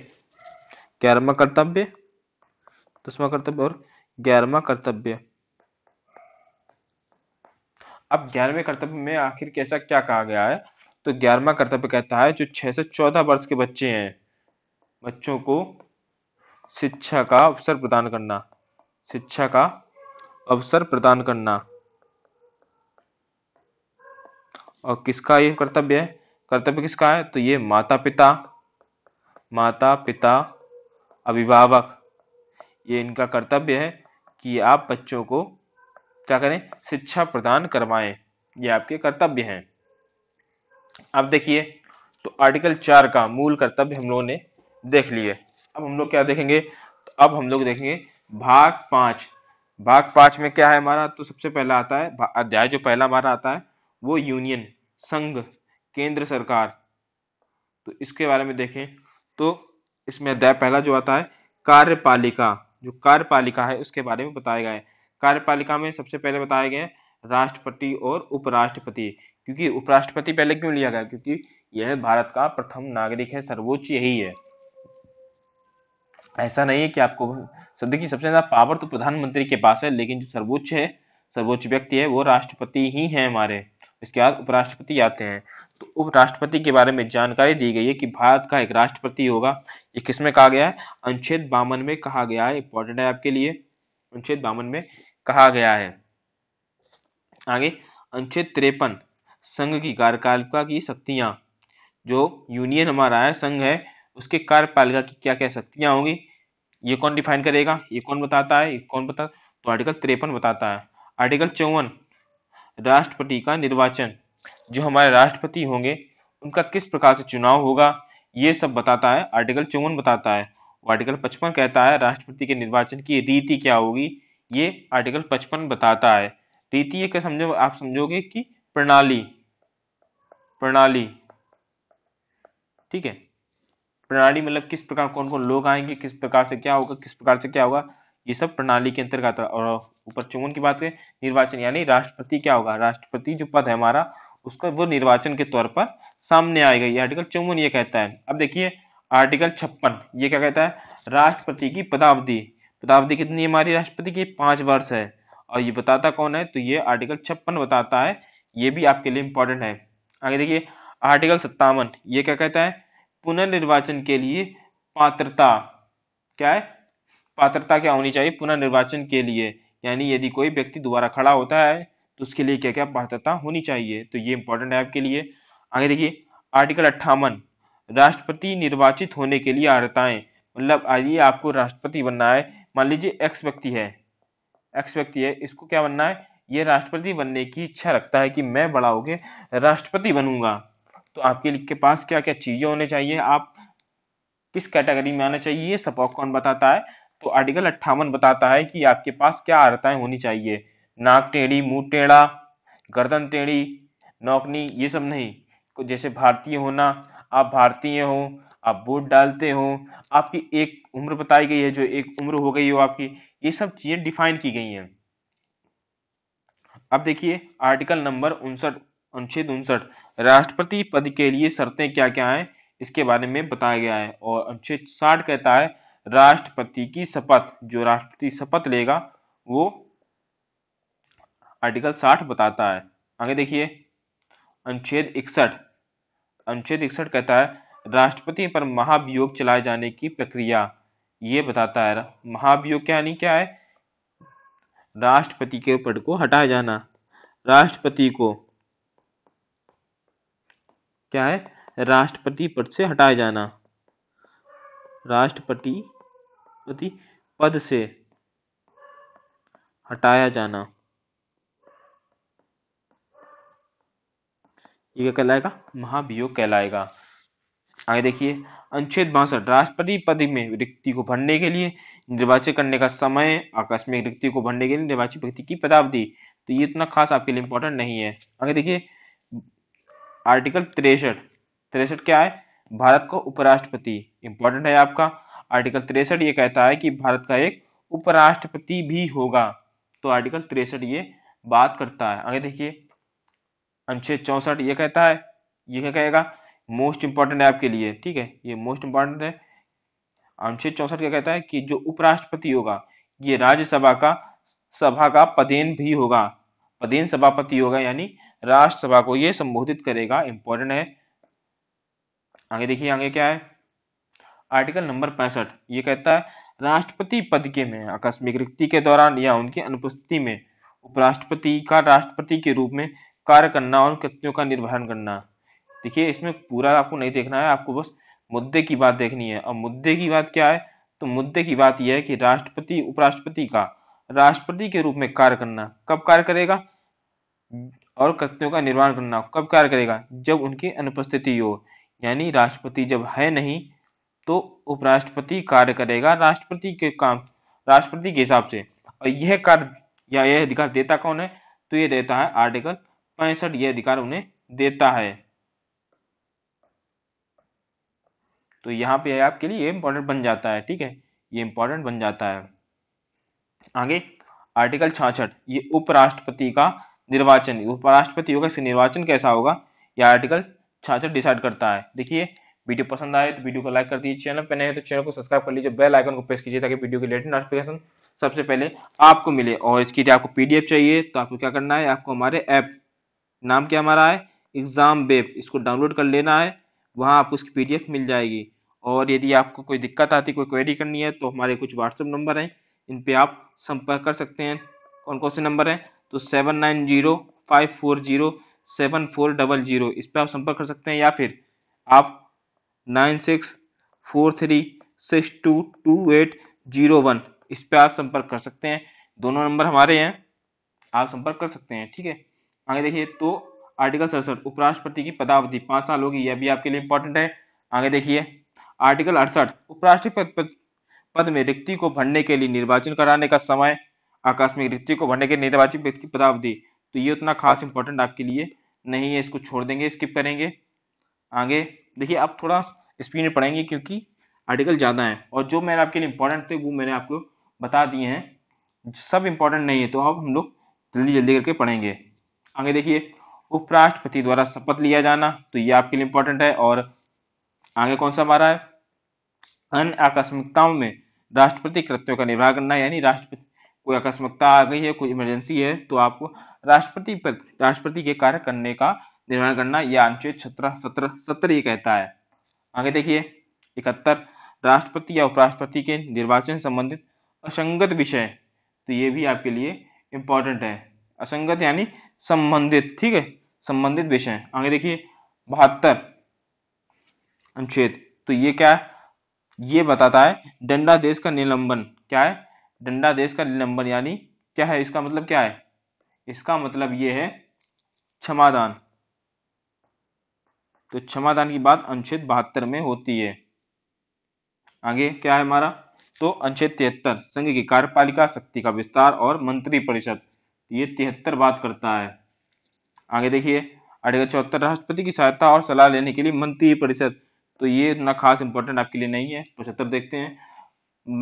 ग्यारहवा कर्तव्य दसवा कर्तव्य और ग्यारहवा कर्तव्य अब ग्यारहवें कर्तव्य में आखिर कैसा क्या कहा गया है तो ग्यारहवा कर्तव्य कहता है जो छह से चौदह वर्ष के बच्चे हैं बच्चों को शिक्षा का अवसर प्रदान करना शिक्षा का अवसर प्रदान करना और किसका ये कर्तव्य है कर्तव्य किसका है तो ये माता पिता माता पिता अभिभावक ये इनका कर्तव्य है कि आप बच्चों को क्या करें शिक्षा प्रदान करवाएं ये आपके कर्तव्य हैं अब देखिए तो आर्टिकल चार का मूल कर्तव्य हम लोगों ने देख लिए अब हम लोग क्या देखेंगे तो अब हम लोग देखेंगे भाग पाँच भाग पाँच में क्या है हमारा तो सबसे पहला आता है अध्याय जो पहला हमारा आता है वो यूनियन संघ केंद्र सरकार तो इसके बारे में देखें तो इसमें अध्याय पहला जो आता है कार्यपालिका जो कार्यपालिका है उसके बारे में बताया गया है कार्यपालिका में सबसे पहले बताया गया राष्ट्रपति और उपराष्ट्रपति क्योंकि उपराष्ट्रपति पहले क्यों लिया गया क्योंकि यह भारत का प्रथम नागरिक है सर्वोच्च यही है ऐसा नहीं है कि आपको सदी की सबसे ज्यादा पावर तो प्रधानमंत्री के पास है लेकिन जो सर्वोच्च है सर्वोच्च व्यक्ति है वो राष्ट्रपति ही है हमारे इसके बाद उपराष्ट्रपति आते हैं तो उपराष्ट्रपति के बारे में जानकारी दी गई है कि भारत का एक राष्ट्रपति होगा ये किसमें कहा गया है अनुच्छेद बावन में कहा गया है इंपॉर्टेंट है आपके लिए अनुच्छेद बावन में कहा गया है आगे अनुच्छेद तिरपन संघ की कार्यपालिका की शक्तियां जो यूनियन हमारा है संघ है उसके कार्यपालिका की क्या क्या शक्तियां होंगी ये कौन डिफाइन करेगा ये कौन बताता है ये कौन बता तो आर्टिकल तिरपन बताता है आर्टिकल चौवन राष्ट्रपति का निर्वाचन जो हमारे राष्ट्रपति होंगे उनका किस प्रकार से चुनाव होगा ये सब बताता है आर्टिकल चौवन बताता है आर्टिकल पचपन कहता है राष्ट्रपति के निर्वाचन की रीति क्या होगी ये आर्टिकल पचपन बताता है रीति ये समझो आप समझोगे कि प्रणाली प्रणाली ठीक है प्रणाली मतलब किस प्रकार कौन कौन लोग आएंगे किस प्रकार से क्या होगा किस प्रकार से क्या होगा ये सब प्रणाली के अंतर्गत और ऊपर चुमन की बात करें निर्वाचन यानी राष्ट्रपति क्या होगा राष्ट्रपति जो पद है हमारा उसका वो निर्वाचन के तौर पर सामने आएगा ये आर्टिकल चौवन ये कहता है अब देखिए आर्टिकल छप्पन ये क्या कहता है राष्ट्रपति की पदावधि पदावधि कितनी हमारी राष्ट्रपति की पांच वर्ष है और ये बताता कौन है तो ये आर्टिकल छप्पन बताता है ये भी आपके लिए इम्पोर्टेंट है आगे देखिए आर्टिकल सत्तावन ये क्या कहता है पुनर्निर्वाचन के लिए पात्रता क्या है पात्रता क्या होनी चाहिए पुनर्निर्वाचन के लिए यानी यदि कोई व्यक्ति दोबारा खड़ा होता है तो उसके लिए क्या क्या पात्रता होनी चाहिए तो ये इंपॉर्टेंट है आपके लिए आगे देखिए आर्टिकल अट्ठावन राष्ट्रपति निर्वाचित होने के लिए अर्ताएं मतलब आइए आपको राष्ट्रपति बनना है मान लीजिए एक्स व्यक्ति है एक्स व्यक्ति है इसको क्या बनना है ये राष्ट्रपति बनने की इच्छा रखता है कि मैं बड़ा होके राष्ट्रपति बनूंगा तो आपके के पास क्या क्या चीजें होने चाहिए आप किस कैटेगरी में आना चाहिए ये सब कौन बताता है तो आर्टिकल अट्ठावन बताता है कि आपके पास क्या आरताएं होनी चाहिए नाक टेढ़ी मुंह टेढ़ा गर्दन टेढ़ी नौकनी ये सब नहीं जैसे भारतीय होना आप भारतीय हो आप वोट डालते हो आपकी एक उम्र बताई गई है जो एक उम्र हो गई हो आपकी ये सब चीजें डिफाइन की गई हैं अब देखिए आर्टिकल नंबर उनसठ अनुच्छेद उनसठ राष्ट्रपति पद के लिए शर्तें क्या क्या हैं इसके बारे में बताया गया है और अनुच्छेद साठ कहता है राष्ट्रपति की शपथ जो राष्ट्रपति शपथ लेगा वो आर्टिकल साठ बताता है आगे देखिए अनुच्छेद इकसठ अनुच्छेद इकसठ कहता है राष्ट्रपति पर महाभियोग चलाए जाने की प्रक्रिया ये बताता है महाभियोग क्या यानी क्या है राष्ट्रपति के पद को हटाया जाना राष्ट्रपति को क्या है राष्ट्रपति पद से हटाया जाना राष्ट्रपति प्रति पद से हटाया जाना ये कहलाएगा महाभियोग कहलाएगा आगे देखिए अनुच्छेद बासठ राष्ट्रपति पद में रिक्ति को भरने के लिए निर्वाचित करने का समय आकस्मिक रिक्ति को भरने के लिए निर्वाचित व्यक्ति की पदावधि तो ये इतना खास आपके लिए इंपॉर्टेंट नहीं है आगे देखिए आर्टिकल तिरसठ तिरसठ क्या है भारत को उपराष्ट्रपति इंपॉर्टेंट है आपका आर्टिकल तिरसठ ये कहता है कि भारत का एक उपराष्ट्रपति भी होगा तो आर्टिकल तिरसठ ये बात करता है आगे देखिए अनुच्छेद चौसठ ये कहता है ये क्या कहेगा मोस्ट इंपॉर्टेंट है आपके लिए ठीक है ये मोस्ट इंपॉर्टेंट है अनुच्छेद चौसठ क्या कहता है कि जो उपराष्ट्रपति होगा ये राज्यसभा का सभा का पदेन भी होगा पदेन सभापति होगा यानी राष्ट्रसभा को ये संबोधित करेगा इंपॉर्टेंट है आगे देखिए आगे क्या है आर्टिकल नंबर पैंसठ ये कहता है राष्ट्रपति पद के में आकस्मिक रिक्ति के दौरान या उनकी अनुपस्थिति में उपराष्ट्रपति का राष्ट्रपति के रूप में कार्य करना और कृत्यों का निर्वहन करना देखिए इसमें पूरा आपको नहीं देखना है आपको बस मुद्दे की बात देखनी है और मुद्दे की बात क्या है तो मुद्दे की बात यह है कि राष्ट्रपति उपराष्ट्रपति का राष्ट्रपति के रूप में कार्य करना कब कार्य करेगा और कृत्यों का निर्वहन करना कब कार्य करेगा जब उनकी अनुपस्थिति हो यानी राष्ट्रपति जब है नहीं तो उपराष्ट्रपति कार्य करेगा राष्ट्रपति के काम राष्ट्रपति के हिसाब से और यह कार्य या यह अधिकार देता कौन है तो यह देता है आर्टिकल पैंसठ यह अधिकार उन्हें देता है तो यहाँ पे आपके लिए इंपॉर्टेंट बन जाता है ठीक है ये इंपॉर्टेंट बन जाता है आगे आर्टिकल छाछठ ये उपराष्ट्रपति का निर्वाचन उपराष्ट्रपति होगा इसका निर्वाचन कैसा होगा यह आर्टिकल छाछठ डिसाइड करता है देखिए वीडियो पसंद आए तो वीडियो को लाइक कर दीजिए चैनल पर नहीं तो चैनल को सब्सक्राइब कर लीजिए बेल आइकन को प्रेस कीजिए ताकि वीडियो की लेटेस्ट नोटिफिकेशन सबसे पहले आपको मिले और इसके लिए आपको पीडीएफ चाहिए तो आपको क्या करना है आपको हमारे ऐप नाम क्या हमारा है एग्ज़ाम वेब इसको डाउनलोड कर लेना है वहाँ आपको इसकी पी मिल जाएगी और यदि आपको कोई दिक्कत आती कोई क्वेरी करनी है तो हमारे कुछ व्हाट्सअप नंबर हैं इन पर आप संपर्क कर सकते हैं कौन कौन से नंबर हैं तो seven nine zero five four zero seven four double zero इस पर आप संपर्क कर सकते हैं या फिर आप nine six four three six two two eight zero one इस पर आप संपर्क कर सकते हैं दोनों नंबर हमारे हैं आप संपर्क कर सकते हैं ठीक है आगे देखिए तो आर्टिकल सड़सठ उपराष्ट्रपति की पदावधि पाँच साल होगी यह भी आपके लिए इंपॉर्टेंट है आगे देखिए आर्टिकल अड़सठ उपराष्ट्रपति पद पद में रिक्ति को भरने के लिए निर्वाचन कराने का समय आकस्मिक रिक्ति को भरने के निर्वाचित व्यक्ति की पदावधि तो ये उतना खास इंपॉर्टेंट आपके लिए नहीं है इसको छोड़ देंगे स्किप करेंगे आगे देखिए आप थोड़ा स्पीड में पढ़ेंगे क्योंकि आर्टिकल ज़्यादा है और जो मैंने आपके लिए इंपॉर्टेंट थे वो मैंने आपको बता दिए हैं सब इंपॉर्टेंट नहीं है तो अब हम लोग जल्दी जल्दी करके पढ़ेंगे आगे देखिए उपराष्ट्रपति द्वारा शपथ लिया जाना तो ये आपके लिए इम्पोर्टेंट है और आगे कौन सा हमारा है अन्य आकस्मिकताओं में राष्ट्रपति कृत्यों का निर्वाह करना यानी राष्ट्रपति कोई आकस्मिकता आ गई है कोई इमरजेंसी है तो आपको राष्ट्रपति पर राष्ट्रपति के कार्य करने का निर्माण करना यह अनुच्छेद सत्रह सत्रह सत्र ये कहता है आगे देखिए इकहत्तर राष्ट्रपति या उपराष्ट्रपति के निर्वाचन संबंधित असंगत विषय तो ये भी आपके लिए इम्पोर्टेंट है असंगत यानी संबंधित ठीक है संबंधित विषय आगे देखिए बहत्तर अनुच्छेद तो ये क्या ये बताता है डंडा देश का निलंबन क्या है डंडा देश का निलंबन यानी क्या है इसका मतलब क्या है इसका मतलब ये है क्षमादान तो क्षमादान की बात अनुच्छेद बहत्तर में होती है आगे क्या है हमारा तो अनुच्छेद तिहत्तर संघ की कार्यपालिका शक्ति का विस्तार और मंत्री परिषद ये तिहत्तर बात करता है आगे देखिए आर्टिकल चौहत्तर राष्ट्रपति की सहायता और सलाह लेने के लिए मंत्री परिषद तो ये इतना खास इंपॉर्टेंट आपके लिए नहीं है पचहत्तर देखते हैं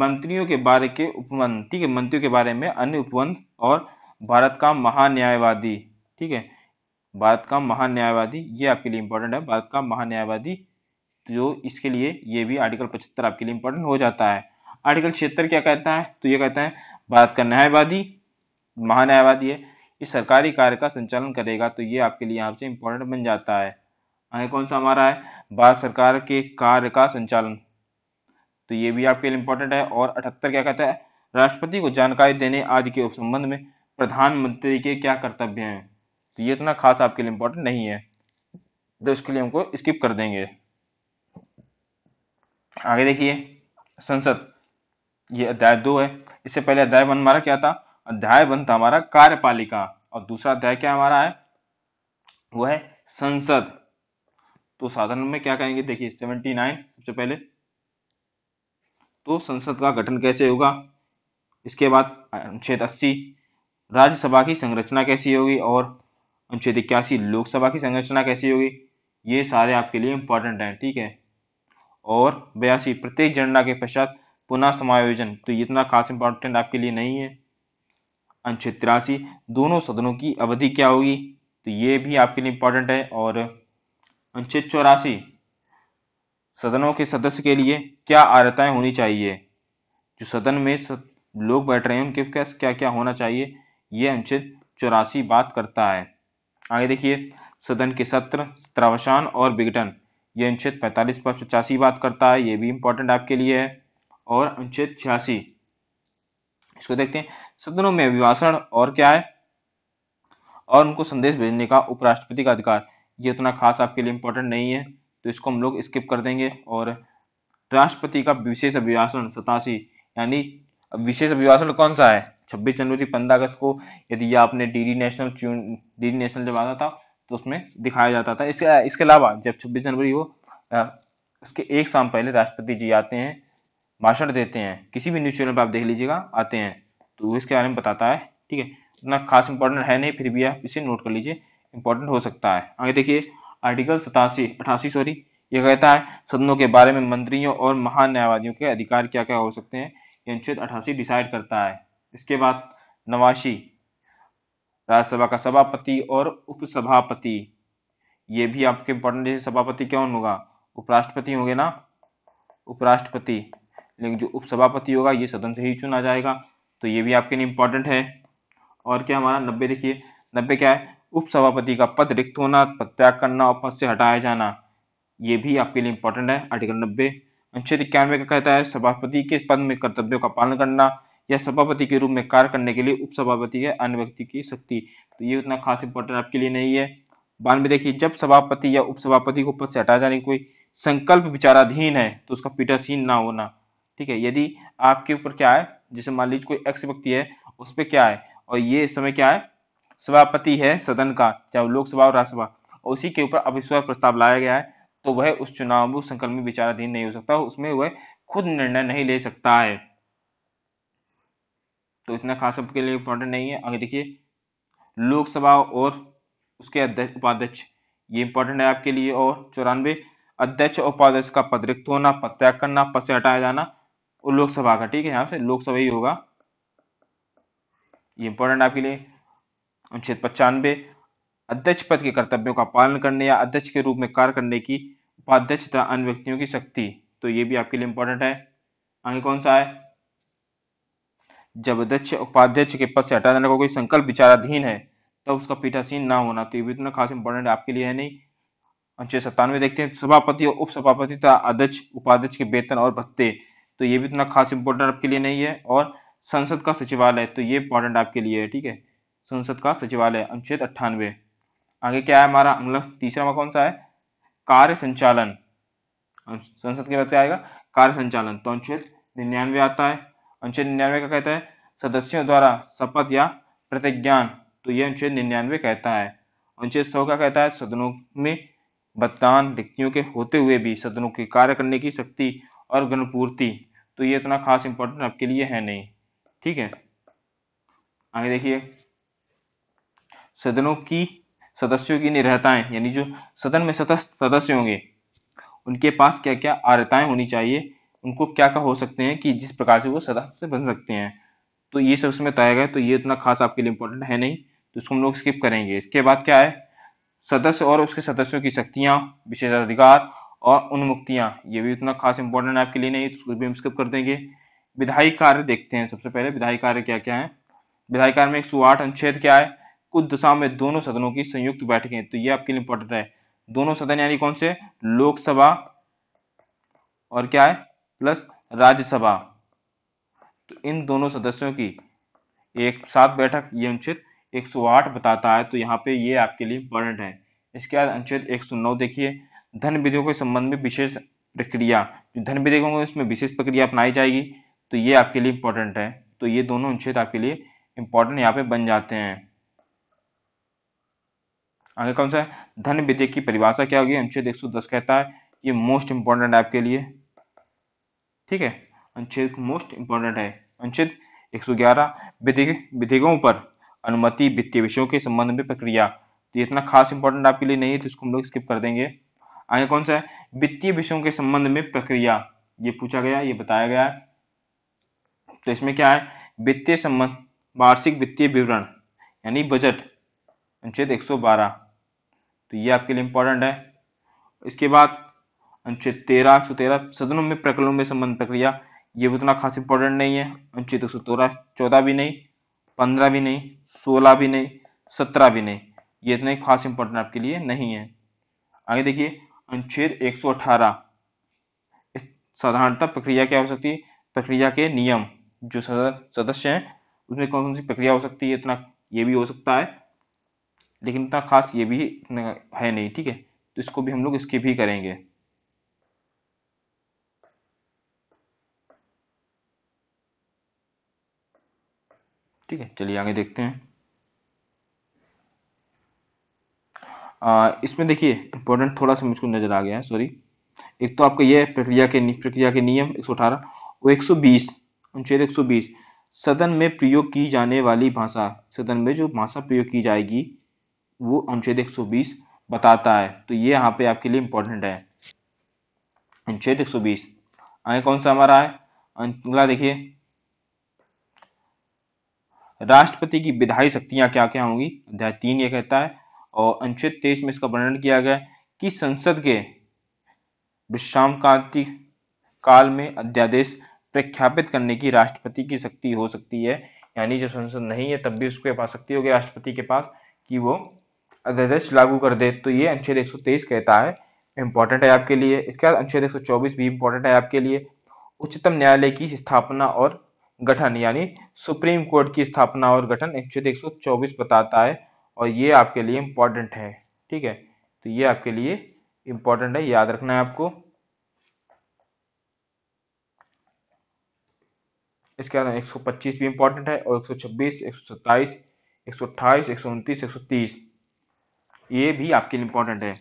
मंत्रियों के बारे के उपवन ठीक है मंत्रियों के बारे में अन्य उपबंध और भारत का महान्यायवादी ठीक है भारत का महान्यायवादी ये आपके लिए इंपॉर्टेंट है भारत का महान्यायवादी जो इसके लिए ये भी आर्टिकल पचहत्तर आपके लिए इंपॉर्टेंट हो जाता है आर्टिकल छिहत्तर क्या कहता है तो ये कहता है भारत का न्यायवादी महान्यायवादी है इस सरकारी कार्य का संचालन करेगा तो ये आपके लिए यहाँ से इम्पोर्टेंट बन जाता है आगे कौन सा हमारा है भारत सरकार के कार्य का संचालन तो ये भी आपके लिए इम्पोर्टेंट है और अठहत्तर क्या कहता है राष्ट्रपति को जानकारी देने आदि के उप संबंध में प्रधानमंत्री के क्या कर्तव्य हैं तो ये इतना खास आपके लिए इंपॉर्टेंट नहीं है तो इसके लिए हमको स्किप कर देंगे आगे देखिए संसद ये अध्याय दो है इससे पहले अध्याय वन हमारा क्या था अध्याय वन था हमारा कार्यपालिका और दूसरा अध्याय क्या हमारा है वो है संसद तो साधारण में क्या कहेंगे देखिए सेवेंटी नाइन सबसे पहले तो संसद का गठन कैसे होगा इसके बाद अनुच्छेद अस्सी राज्यसभा की संरचना कैसी होगी और अनुच्छेद इक्यासी लोकसभा की संरचना कैसी होगी ये सारे आपके लिए इंपॉर्टेंट हैं ठीक है और बयासी प्रत्येक जनडा के पश्चात पुनः समायोजन तो इतना खास इंपॉर्टेंट आपके लिए नहीं है अनुच्छेद तिरासी दोनों सदनों की अवधि क्या होगी तो ये भी आपके लिए इंपॉर्टेंट है और अनुच्छेद चौरासी सदनों के सदस्य के लिए क्या अर्हताएं होनी चाहिए जो सदन में सद, लोग बैठ रहे हैं उनके क्या क्या होना चाहिए यह अनुच्छेद चौरासी बात करता है आगे देखिए सदन के सत्र सत्रावसान और विघटन ये अनुच्छेद पैंतालीस पर पचासी बात करता है ये भी इंपॉर्टेंट आपके लिए है और अनुच्छेद छियासी इसको देखते हैं सदनों में अभिभाषण और क्या है और उनको संदेश भेजने का उपराष्ट्रपति का अधिकार ये उतना खास आपके लिए इंपॉर्टेंट नहीं है तो इसको हम लोग स्किप कर देंगे और राष्ट्रपति का विशेष अभिभाषण सतासी यानी अब विशेष अभिभाषण कौन सा है छब्बीस जनवरी पंद्रह अगस्त को यदि आपने डीडी नेशनल डीडी नेशनल जब आता था तो उसमें दिखाया जाता था इसके इसके अलावा जब छब्बीस जनवरी हो उसके एक शाम पहले राष्ट्रपति जी आते हैं भाषण देते हैं किसी भी न्यूज़ चैनल पर आप देख लीजिएगा आते हैं तो इसके बारे में बताता है ठीक है इतना खास इंपॉर्टेंट है नहीं फिर भी आप इसे नोट कर लीजिए इंपॉर्टेंट हो सकता है आगे देखिए आर्टिकल सतासी अठासी सॉरी यह कहता है सदनों के बारे में मंत्रियों और महान न्यायवादियों के अधिकार क्या क्या हो सकते हैं अनुच्छेद अठासी डिसाइड करता है इसके बाद नवासी राज्यसभा का सभापति और उपसभापति ये भी आपके इंपॉर्टेंट जैसे सभापति कौन होगा उपराष्ट्रपति होंगे ना उपराष्ट्रपति लेकिन जो उपसभापति होगा ये सदन से ही चुना जाएगा तो ये भी आपके लिए इम्पोर्टेंट है और क्या हमारा नब्बे देखिए नब्बे क्या है उपसभापति का पद रिक्त होना पद त्याग करना और पद से हटाया जाना ये भी आपके लिए इम्पोर्टेंट है आर्टिकल नब्बे अनुच्छेद इक्यानवे का कहता है सभापति के पद में कर्तव्यों का पालन करना या सभापति के रूप में कार्य करने के लिए उपसभापति या अन्य व्यक्ति की शक्ति तो ये उतना खास इंपॉर्टेंट आपके लिए नहीं है बानवे देखिए जब सभापति या उपसभापति को पद से हटाए जाने की कोई संकल्प विचाराधीन है तो उसका पीठासीन ना होना ठीक है यदि आपके ऊपर क्या है जैसे मान लीजिए कोई एक्स व्यक्ति है उस पर क्या है और ये समय क्या है सभापति है सदन का चाहे लोकसभा और राज्यसभा उसी के ऊपर अविश्वास प्रस्ताव लाया गया है तो वह उस चुनाव उस संकल्प में विचाराधीन नहीं हो सकता उसमें वह खुद निर्णय नहीं ले सकता है तो इतना खास सबके लिए इंपॉर्टेंट नहीं है आगे देखिए लोकसभा और उसके अध्यक्ष उपाध्यक्ष ये इंपॉर्टेंट है आपके लिए और चौरानवे अध्यक्ष और उपाध्यक्ष का पद रिक्त होना पद त्याग करना पद से हटाया जाना और लोकसभा का ठीक है यहाँ से लोकसभा ही होगा ये इंपॉर्टेंट आपके लिए अनुच्छेद पचानवे अध्यक्ष पद के कर्तव्यों का पालन करने या अध्यक्ष के रूप में कार्य करने की उपाध्यक्ष तथा अन्य व्यक्तियों की शक्ति तो ये भी आपके लिए इंपॉर्टेंट है आगे कौन सा है जब अध्यक्ष उपाध्यक्ष के पद से हटा देने का कोई संकल्प विचाराधीन है तब उसका पीठासीन ना होना तो ये भी इतना खास इंपॉर्टेंट आपके लिए है नहीं अनुच्छेद सत्तानवे देखते हैं सभापति और उप सभापति तथा अध्यक्ष उपाध्यक्ष के वेतन और भत्ते तो ये भी इतना खास इंपॉर्टेंट आपके लिए नहीं है और संसद का सचिवालय तो ये इंपॉर्टेंट आपके लिए है ठीक है संसद का सचिवालय अनुच्छेद अट्ठानवे आगे क्या है हमारा मतलब तीसरा कौन सा है कार्य संचालन संसद के बाद आएगा कार्य संचालन तो अनुच्छेद निन्यानवे आता है अनुच्छेद निन्यानवे का कहता है सदस्यों द्वारा शपथ या प्रतिज्ञान तो यह अनुच्छेद निन्यानवे कहता है अनुच्छेद सौ का कहता है सदनों में मतदान व्यक्तियों के होते हुए भी सदनों के कार्य करने की शक्ति और गणपूर्ति तो ये इतना खास इंपॉर्टेंट आपके लिए है नहीं ठीक है आगे देखिए सदनों की सदस्यों की निर्हताएं यानी जो सदन में सदस्य सदस्य होंगे उनके पास क्या क्या आर्ताएं होनी चाहिए उनको क्या क्या हो सकते हैं कि जिस प्रकार से वो सदस्य बन सकते हैं तो ये सब उसमें बताया गया तो ये इतना खास आपके लिए इंपॉर्टेंट है नहीं तो इसको हम लोग स्किप करेंगे इसके बाद क्या है सदस्य और उसके सदस्यों की शक्तियाँ विशेषाधिकार और उन्मुक्तियाँ ये भी उतना खास है आपके लिए नहीं तो उसको भी हम स्किप कर देंगे विधायी कार्य देखते हैं सबसे पहले विधायी कार्य क्या क्या है विधायी कार्य में एक सौ अनुच्छेद क्या है कुछ दशा में दोनों सदनों की संयुक्त बैठकें तो ये आपके लिए इंपॉर्टेंट है दोनों सदन यानी कौन से लोकसभा और क्या है प्लस राज्यसभा तो इन दोनों सदस्यों की एक साथ बैठक ये अनुच्छेद 108 बताता है तो यहाँ पे ये आपके लिए इंपॉर्टेंट है इसके बाद अनुच्छेद 109 देखिए धन विधेयकों के संबंध में विशेष प्रक्रिया जो धन विधेयकों में इसमें विशेष प्रक्रिया अपनाई जाएगी तो ये आपके लिए इंपॉर्टेंट है तो ये दोनों अनुच्छेद आपके लिए इंपॉर्टेंट यहाँ पे बन जाते हैं आगे कौन सा है धन विधेयक की परिभाषा क्या होगी अनुच्छेद एक कहता है ये मोस्ट इंपॉर्टेंट आपके लिए ठीक है अनुच्छेद मोस्ट इंपॉर्टेंट है अनुच्छेद 111 विधेयक विधेयकों पर अनुमति वित्तीय विषयों के संबंध में प्रक्रिया तो ये इतना खास इंपॉर्टेंट आपके लिए नहीं है तो इसको हम लोग स्किप कर देंगे आगे कौन सा है वित्तीय विषयों के संबंध में प्रक्रिया ये पूछा गया ये बताया गया है तो इसमें क्या है वित्तीय संबंध वार्षिक वित्तीय विवरण यानी बजट अनुच्छेद एक तो ये आपके लिए इंपॉर्टेंट है इसके बाद अनुच्छेद तेरह एक सौ तेरह सदनों में प्रकरणों में संबंध प्रक्रिया ये भी उतना खास इंपॉर्टेंट नहीं है अनुच्छेद एक सौ तेरह चौदह भी नहीं पंद्रह भी नहीं सोलह भी नहीं सत्रह भी नहीं ये इतने खास इंपॉर्टेंट आपके लिए नहीं है आगे देखिए अनुच्छेद एक सौ अठारह साधारणता प्रक्रिया क्या हो सकती है प्रक्रिया के नियम जो सदस्य हैं उसमें कौन कौन सी प्रक्रिया हो सकती है इतना ये भी हो सकता है लेकिन इतना खास ये भी है नहीं ठीक है तो इसको भी हम लोग स्किप ही करेंगे ठीक है चलिए आगे देखते हैं आ, इसमें देखिए इंपॉर्टेंट थोड़ा सा मुझको नज़र आ गया है सॉरी एक तो आपका ये प्रक्रिया के प्रक्रिया के नियम एक सौ अठारह वो एक सौ बीस अनुच्छेद बीस सदन में प्रयोग की जाने वाली भाषा सदन में जो भाषा प्रयोग की जाएगी वो अनुच्छेद 120 बताता है तो ये यहाँ पे आपके लिए इंपॉर्टेंट है अनुच्छेद 120 आगे कौन सा हमारा है अगला देखिए राष्ट्रपति की विधायी शक्तियां क्या क्या होंगी अध्याय तीन ये कहता है और अनुच्छेद तेईस में इसका वर्णन किया गया कि संसद के विश्राम काल में अध्यादेश प्रख्यापित करने की राष्ट्रपति की शक्ति हो सकती है यानी जब संसद नहीं है तब भी उसके पास शक्ति होगी राष्ट्रपति के पास कि वो अध्यादेश लागू कर दे तो ये अनुच्छेद 123 कहता है इम्पोर्टेंट है आपके लिए इसके बाद अनुच्छेद 124 भी इम्पोर्टेंट है आपके लिए उच्चतम न्यायालय की स्थापना और गठन यानी सुप्रीम कोर्ट की स्थापना और गठन अनुच्छेद 124 बताता है और ये आपके लिए इम्पोर्टेंट है ठीक है तो ये आपके लिए इम्पोर्टेंट है याद रखना है आपको इसके बाद 125 भी इम्पोर्टेंट है और 126, 127, 128, 129, 130 ये भी आपके लिए इंपॉर्टेंट है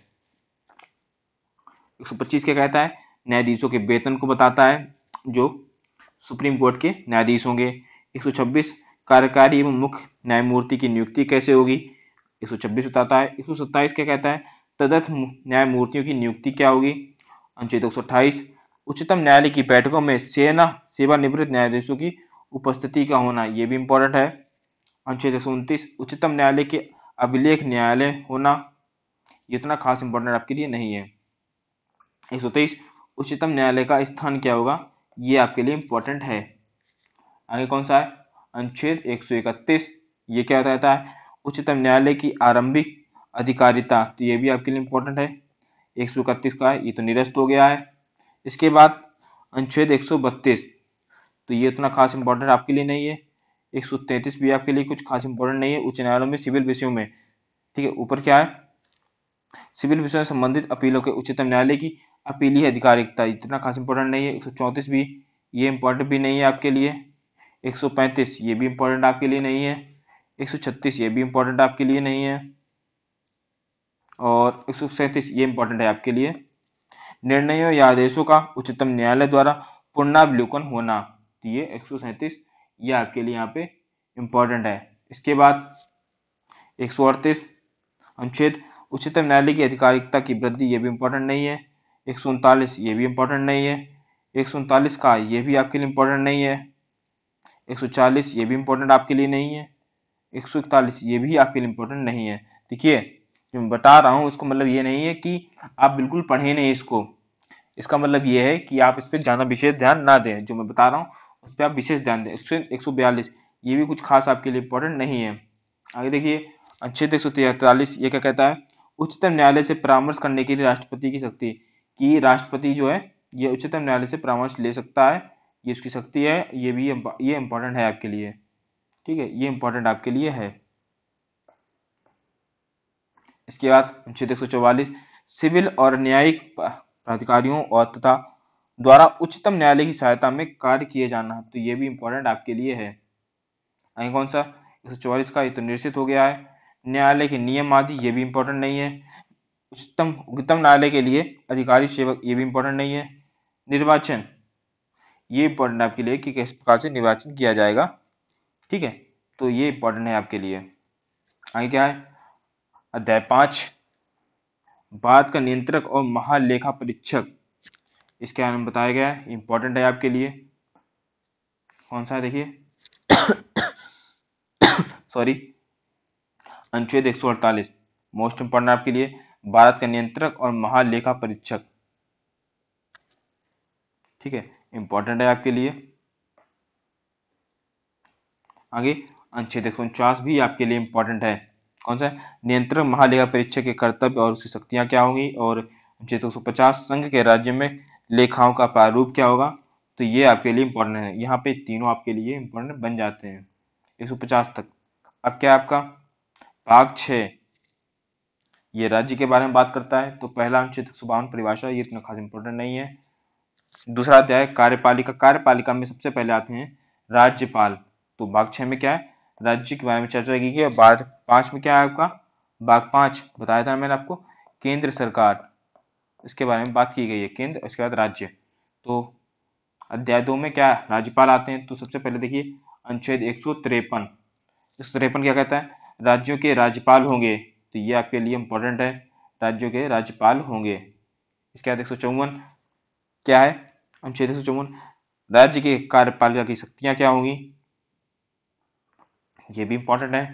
एक क्या कहता है न्यायाधीशों के वेतन को बताता है जो सुप्रीम कोर्ट के न्यायाधीश होंगे 126 कार्यकारी एवं मुख्य न्यायमूर्ति की नियुक्ति कैसे होगी 126 बताता है 127 क्या कहता है तदर्थ न्यायमूर्तियों की नियुक्ति क्या होगी अनुच्छेद एक उच्चतम न्यायालय की बैठकों में सेना सेवानिवृत्त न्यायाधीशों की उपस्थिति का होना यह भी इंपॉर्टेंट है अनुच्छेद एक उच्चतम न्यायालय के अभिलेख न्यायालय होना इतना खास इंपॉर्टेंट आपके लिए नहीं है एक सौ तेईस उच्चतम न्यायालय का स्थान क्या होगा ये आपके लिए इम्पोर्टेंट है आगे कौन सा है अनुच्छेद एक सौ इकतीस ये क्या रहता है उच्चतम न्यायालय की आरंभिक अधिकारिता तो ये भी आपके लिए इम्पोर्टेंट है एक सौ इकतीस का है ये तो निरस्त हो गया है इसके बाद अनुच्छेद एक सौ बत्तीस तो ये उतना खास इम्पोर्टेंट आपके लिए नहीं है एक सौ तैंतीस भी आपके लिए कुछ खास इंपॉर्टेंट नहीं है उच्च न्यायालयों में सिविल विषयों में ठीक है ऊपर क्या है सिविल विषयों से संबंधित अपीलों के उच्चतम न्यायालय की अपीली अधिकारिकता इतना खास इंपॉर्टेंट नहीं है एक भी ये इंपॉर्टेंट भी नहीं है आपके लिए पैंतीस ये भी इंपॉर्टेंट आपके लिए नहीं है छत्तीस ये भी इंपॉर्टेंट आपके लिए नहीं है और एक ये इंपॉर्टेंट है आपके लिए निर्णयों या आदेशों का उच्चतम न्यायालय द्वारा पुनरावलोकन होना ये एक सौ ये आपके लिए यहाँ पे इम्पॉर्टेंट है इसके बाद एक सौ अड़तीस अनुच्छेद उच्चतम न्यायालय की आधिकारिकता की वृद्धि ये भी इम्पोर्टेंट नहीं है एक सौ उनतालीस ये भी इम्पोर्टेंट नहीं है एक सौ उनतालीस का ये भी आपके लिए इम्पोर्टेंट नहीं है एक सौ चालीस ये भी इम्पोर्टेंट आपके लिए नहीं है एक सौ इकतालीस ये भी आपके लिए इम्पोर्टेंट नहीं है देखिए जो मैं बता रहा हूँ इसको मतलब ये नहीं है कि आप बिल्कुल पढ़े नहीं इसको इसका मतलब ये है कि आप इस पर ज़्यादा विशेष ध्यान ना दें जो मैं बता रहा हूँ उस पर आप विशेष ध्यान दें स्टूडेंट एक ये भी कुछ खास आपके लिए इंपॉर्टेंट नहीं है आगे देखिए अनुच्छेद एक ये क्या कहता है उच्चतम न्यायालय से परामर्श करने के लिए राष्ट्रपति की शक्ति कि राष्ट्रपति जो है ये उच्चतम न्यायालय से परामर्श ले सकता है ये उसकी शक्ति है ये भी ये इम्पोर्टेंट है आपके लिए ठीक है ये इम्पोर्टेंट आपके लिए है इसके बाद अनुच्छेद एक सिविल और न्यायिक प्राधिकारियों और तथा द्वारा उच्चतम न्यायालय की सहायता में कार्य किए जाना तो ये भी इंपॉर्टेंट आपके लिए है आगे कौन सा एक का ये तो निश्चित हो गया है न्यायालय के नियम आदि ये भी इंपॉर्टेंट नहीं है उच्चतम उच्चतम न्यायालय के लिए अधिकारी सेवक ये भी इंपॉर्टेंट नहीं है निर्वाचन ये इंपॉर्टेंट आपके लिए कि किस प्रकार से निर्वाचन किया जाएगा ठीक है तो ये इंपॉर्टेंट है आपके लिए आगे क्या है अध्याय पांच भारत का नियंत्रक और महालेखा परीक्षक बारे नाम बताया गया है इंपॉर्टेंट है आपके लिए कौन सा है देखिए सॉरी अनुच्छेद एक मोस्ट इंपॉर्टेंट आपके लिए भारत का नियंत्रक और महालेखा परीक्षक ठीक है इंपॉर्टेंट है आपके लिए आगे अनुच्छेद एक भी आपके लिए इंपॉर्टेंट है कौन सा नियंत्रक महालेखा परीक्षक के कर्तव्य और उसकी शक्तियां क्या होंगी और अनुच्छेद एक संघ के राज्य में लेखाओं का प्रारूप क्या होगा तो ये आपके लिए इम्पोर्टेंट है यहाँ पे तीनों आपके लिए इम्पोर्टेंट बन जाते हैं एक सौ पचास तक अब क्या है आपका भाग छः ये राज्य के बारे में बात करता है तो पहला अनुच्छेद सुबान परिभाषा ये इतना खास इम्पोर्टेंट नहीं है दूसरा अध्याय कार्यपालिका कार्यपालिका में सबसे पहले आते हैं राज्यपाल तो भाग छः में क्या है राज्य के बारे में चर्चा की गई बाघ पाँच में क्या है आपका भाग पाँच बताया था मैंने आपको केंद्र सरकार इसके बारे में बात की गई है केंद्र उसके बाद राज्य तो अध्याय दो में क्या राज्यपाल आते हैं तो सबसे पहले देखिए अनुच्छेद एक सौ त्रेपन इस त्रेपन क्या कहता है राज्यों के राज्यपाल होंगे तो ये आपके लिए इम्पोर्टेंट है राज्यों के राज्यपाल होंगे इसके बाद एक सौ चौवन क्या है अनुच्छेद एक सौ चौवन राज्य के कार्यपालिका की शक्तियाँ क्या होंगी ये भी इम्पोर्टेंट है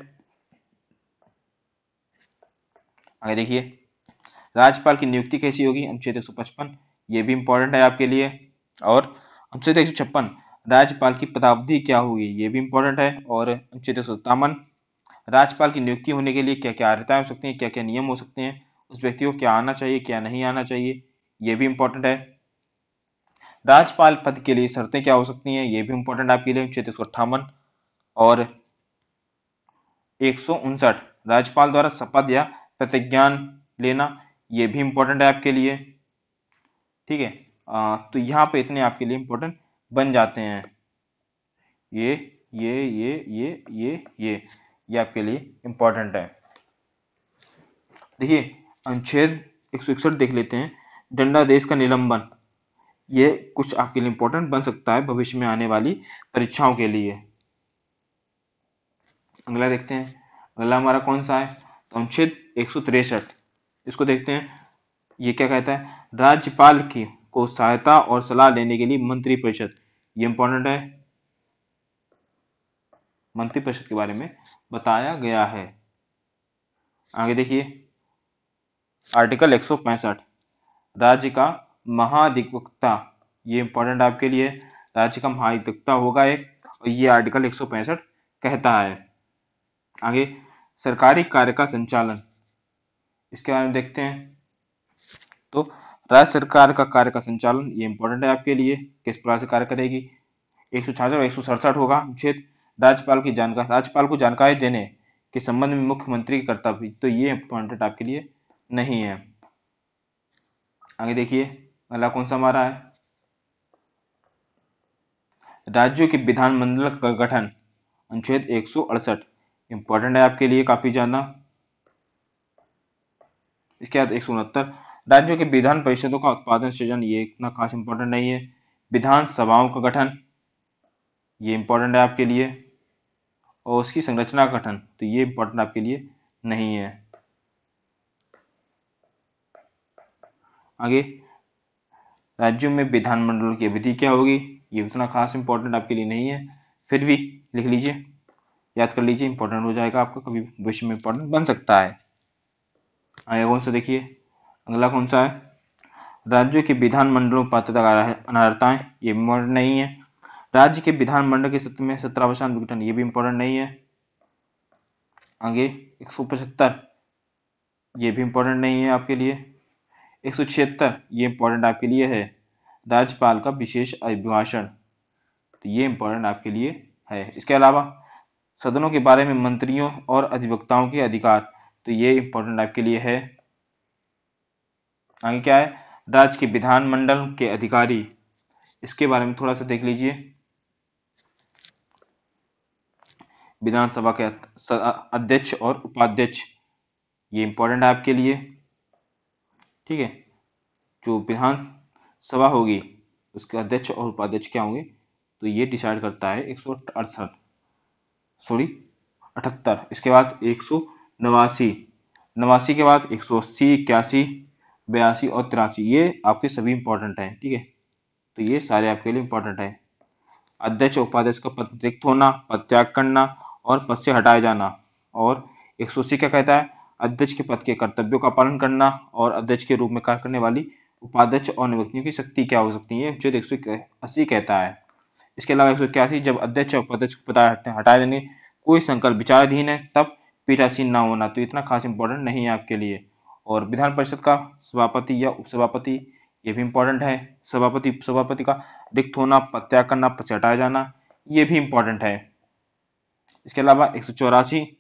आगे देखिए राज्यपाल की नियुक्ति कैसी होगी अनुच्छेद एक ये भी इम्पोर्टेंट है आपके लिए और अनुच्छेद एक राज्यपाल की पदावधि क्या होगी ये भी इम्पोर्टेंट है और अनुच्छेद एक राज्यपाल की नियुक्ति होने के लिए क्या क्या अर्हताएं हो सकती हैं क्या क्या नियम हो सकते हैं उस व्यक्ति को क्या आना चाहिए क्या नहीं आना चाहिए ये भी इम्पोर्टेंट है राज्यपाल पद के लिए शर्तें क्या हो सकती हैं ये भी इम्पोर्टेंट आपके लिए अनुच्छेद एक और एक राज्यपाल द्वारा शपथ या प्रतिज्ञान लेना ये भी इम्पोर्टेंट है आपके लिए ठीक है तो यहाँ पे इतने आपके लिए इम्पोर्टेंट बन जाते हैं ये ये ये ये ये ये ये आपके लिए इम्पोर्टेंट है देखिए अनुच्छेद एक देख लेते हैं डंडा देश का निलंबन ये कुछ आपके लिए इम्पोर्टेंट बन सकता है भविष्य में आने वाली परीक्षाओं के लिए अगला देखते हैं अगला हमारा कौन सा है तो अनुच्छेद एक सौ तिरसठ इसको देखते हैं ये क्या कहता है राज्यपाल की को सहायता और सलाह लेने के लिए मंत्रिपरिषद ये इंपॉर्टेंट है मंत्रिपरिषद के बारे में बताया गया है आगे देखिए आर्टिकल एक राज्य का महाधिवक्ता ये इंपॉर्टेंट आपके लिए राज्य का महाधिवक्ता होगा एक और ये आर्टिकल एक कहता है आगे सरकारी कार्य का संचालन इसके बारे में देखते हैं तो राज्य सरकार का कार्य का संचालन ये इंपॉर्टेंट है आपके लिए किस प्रकार से कार्य करेगी एक सौ छियासठ एक सौ सड़सठ होगा अनुच्छेद राज्यपाल की जानकारी राज्यपाल को जानकारी देने के संबंध में मुख्यमंत्री के कर्तव्य तो ये इंपॉर्टेंट आपके लिए नहीं है आगे देखिए अगला कौन सा हमारा है राज्यों के विधानमंडल का गठन अनुच्छेद एक सौ अड़सठ इंपॉर्टेंट है आपके लिए काफ़ी ज्यादा इसके बाद एक राज्यों के विधान परिषदों का उत्पादन सृजन ये इतना खास इंपॉर्टेंट नहीं है विधानसभाओं का गठन ये इंपॉर्टेंट है आपके लिए और उसकी संरचना का गठन तो ये इंपॉर्टेंट आपके लिए नहीं है आगे राज्यों में विधानमंडल की अवधि क्या होगी ये उतना खास इंपॉर्टेंट आपके लिए नहीं है फिर भी लिख लीजिए याद कर लीजिए इंपॉर्टेंट हो जाएगा आपका कभी भविष्य में इंपॉर्टेंट बन सकता है आया कौन सा देखिए अगला कौन सा है राज्यों के विधानमंडलों में पात्रता अनार्ताएं ये इम्पोर्टेंट नहीं है राज्य के विधानमंडल के सत्र में सत्र वर्षांत विघटन ये भी इम्पोर्टेंट नहीं है आगे एक सौ पचहत्तर ये भी इम्पोर्टेंट नहीं है आपके लिए एक सौ छिहत्तर ये इम्पोर्टेंट आपके लिए है राज्यपाल का विशेष अभिभाषण तो ये इम्पोर्टेंट आपके लिए है इसके अलावा सदनों के बारे में मंत्रियों और अधिवक्ताओं के अधिकार तो ये इंपॉर्टेंट आपके लिए है आगे क्या है राज्य के विधानमंडल के अधिकारी इसके बारे में थोड़ा सा देख लीजिए विधानसभा के अध्यक्ष और उपाध्यक्ष ये इंपॉर्टेंट है आपके लिए ठीक है जो विधानसभा होगी उसके अध्यक्ष और उपाध्यक्ष क्या होंगे तो ये डिसाइड करता है एक सौ अड़सठ सॉरी अठहत्तर इसके बाद एक सौ नवासी नवासी के बाद एक सौ अस्सी इक्यासी बयासी और तिरासी ये आपके सभी इंपॉर्टेंट हैं ठीक है तो ये सारे आपके लिए इंपॉर्टेंट हैं अध्यक्ष उपाध्यक्ष का पद रिक्त होना पद त्याग करना और पद से हटाया जाना और एक सौ अस्सी क्या कहता है अध्यक्ष के पद के कर्तव्यों का पालन करना और अध्यक्ष के रूप में कार्य करने वाली उपाध्यक्ष और निवृत्तियों की शक्ति क्या हो सकती है जो एक सौ अस्सी कहता है इसके अलावा एक सौ इक्यासी जब अध्यक्ष और उपाध्यक्ष को पता हटाए देने कोई संकल्प विचाराधीन है तब पीठासीन ना होना तो इतना खास इम्पोर्टेंट नहीं है आपके लिए और विधान परिषद का सभापति या उपसभापति ये भी इम्पोर्टेंट है सभापति उपसभापति का रिक्त होना प्रत्याग करना पचटाया जाना ये भी इम्पोर्टेंट है इसके अलावा एक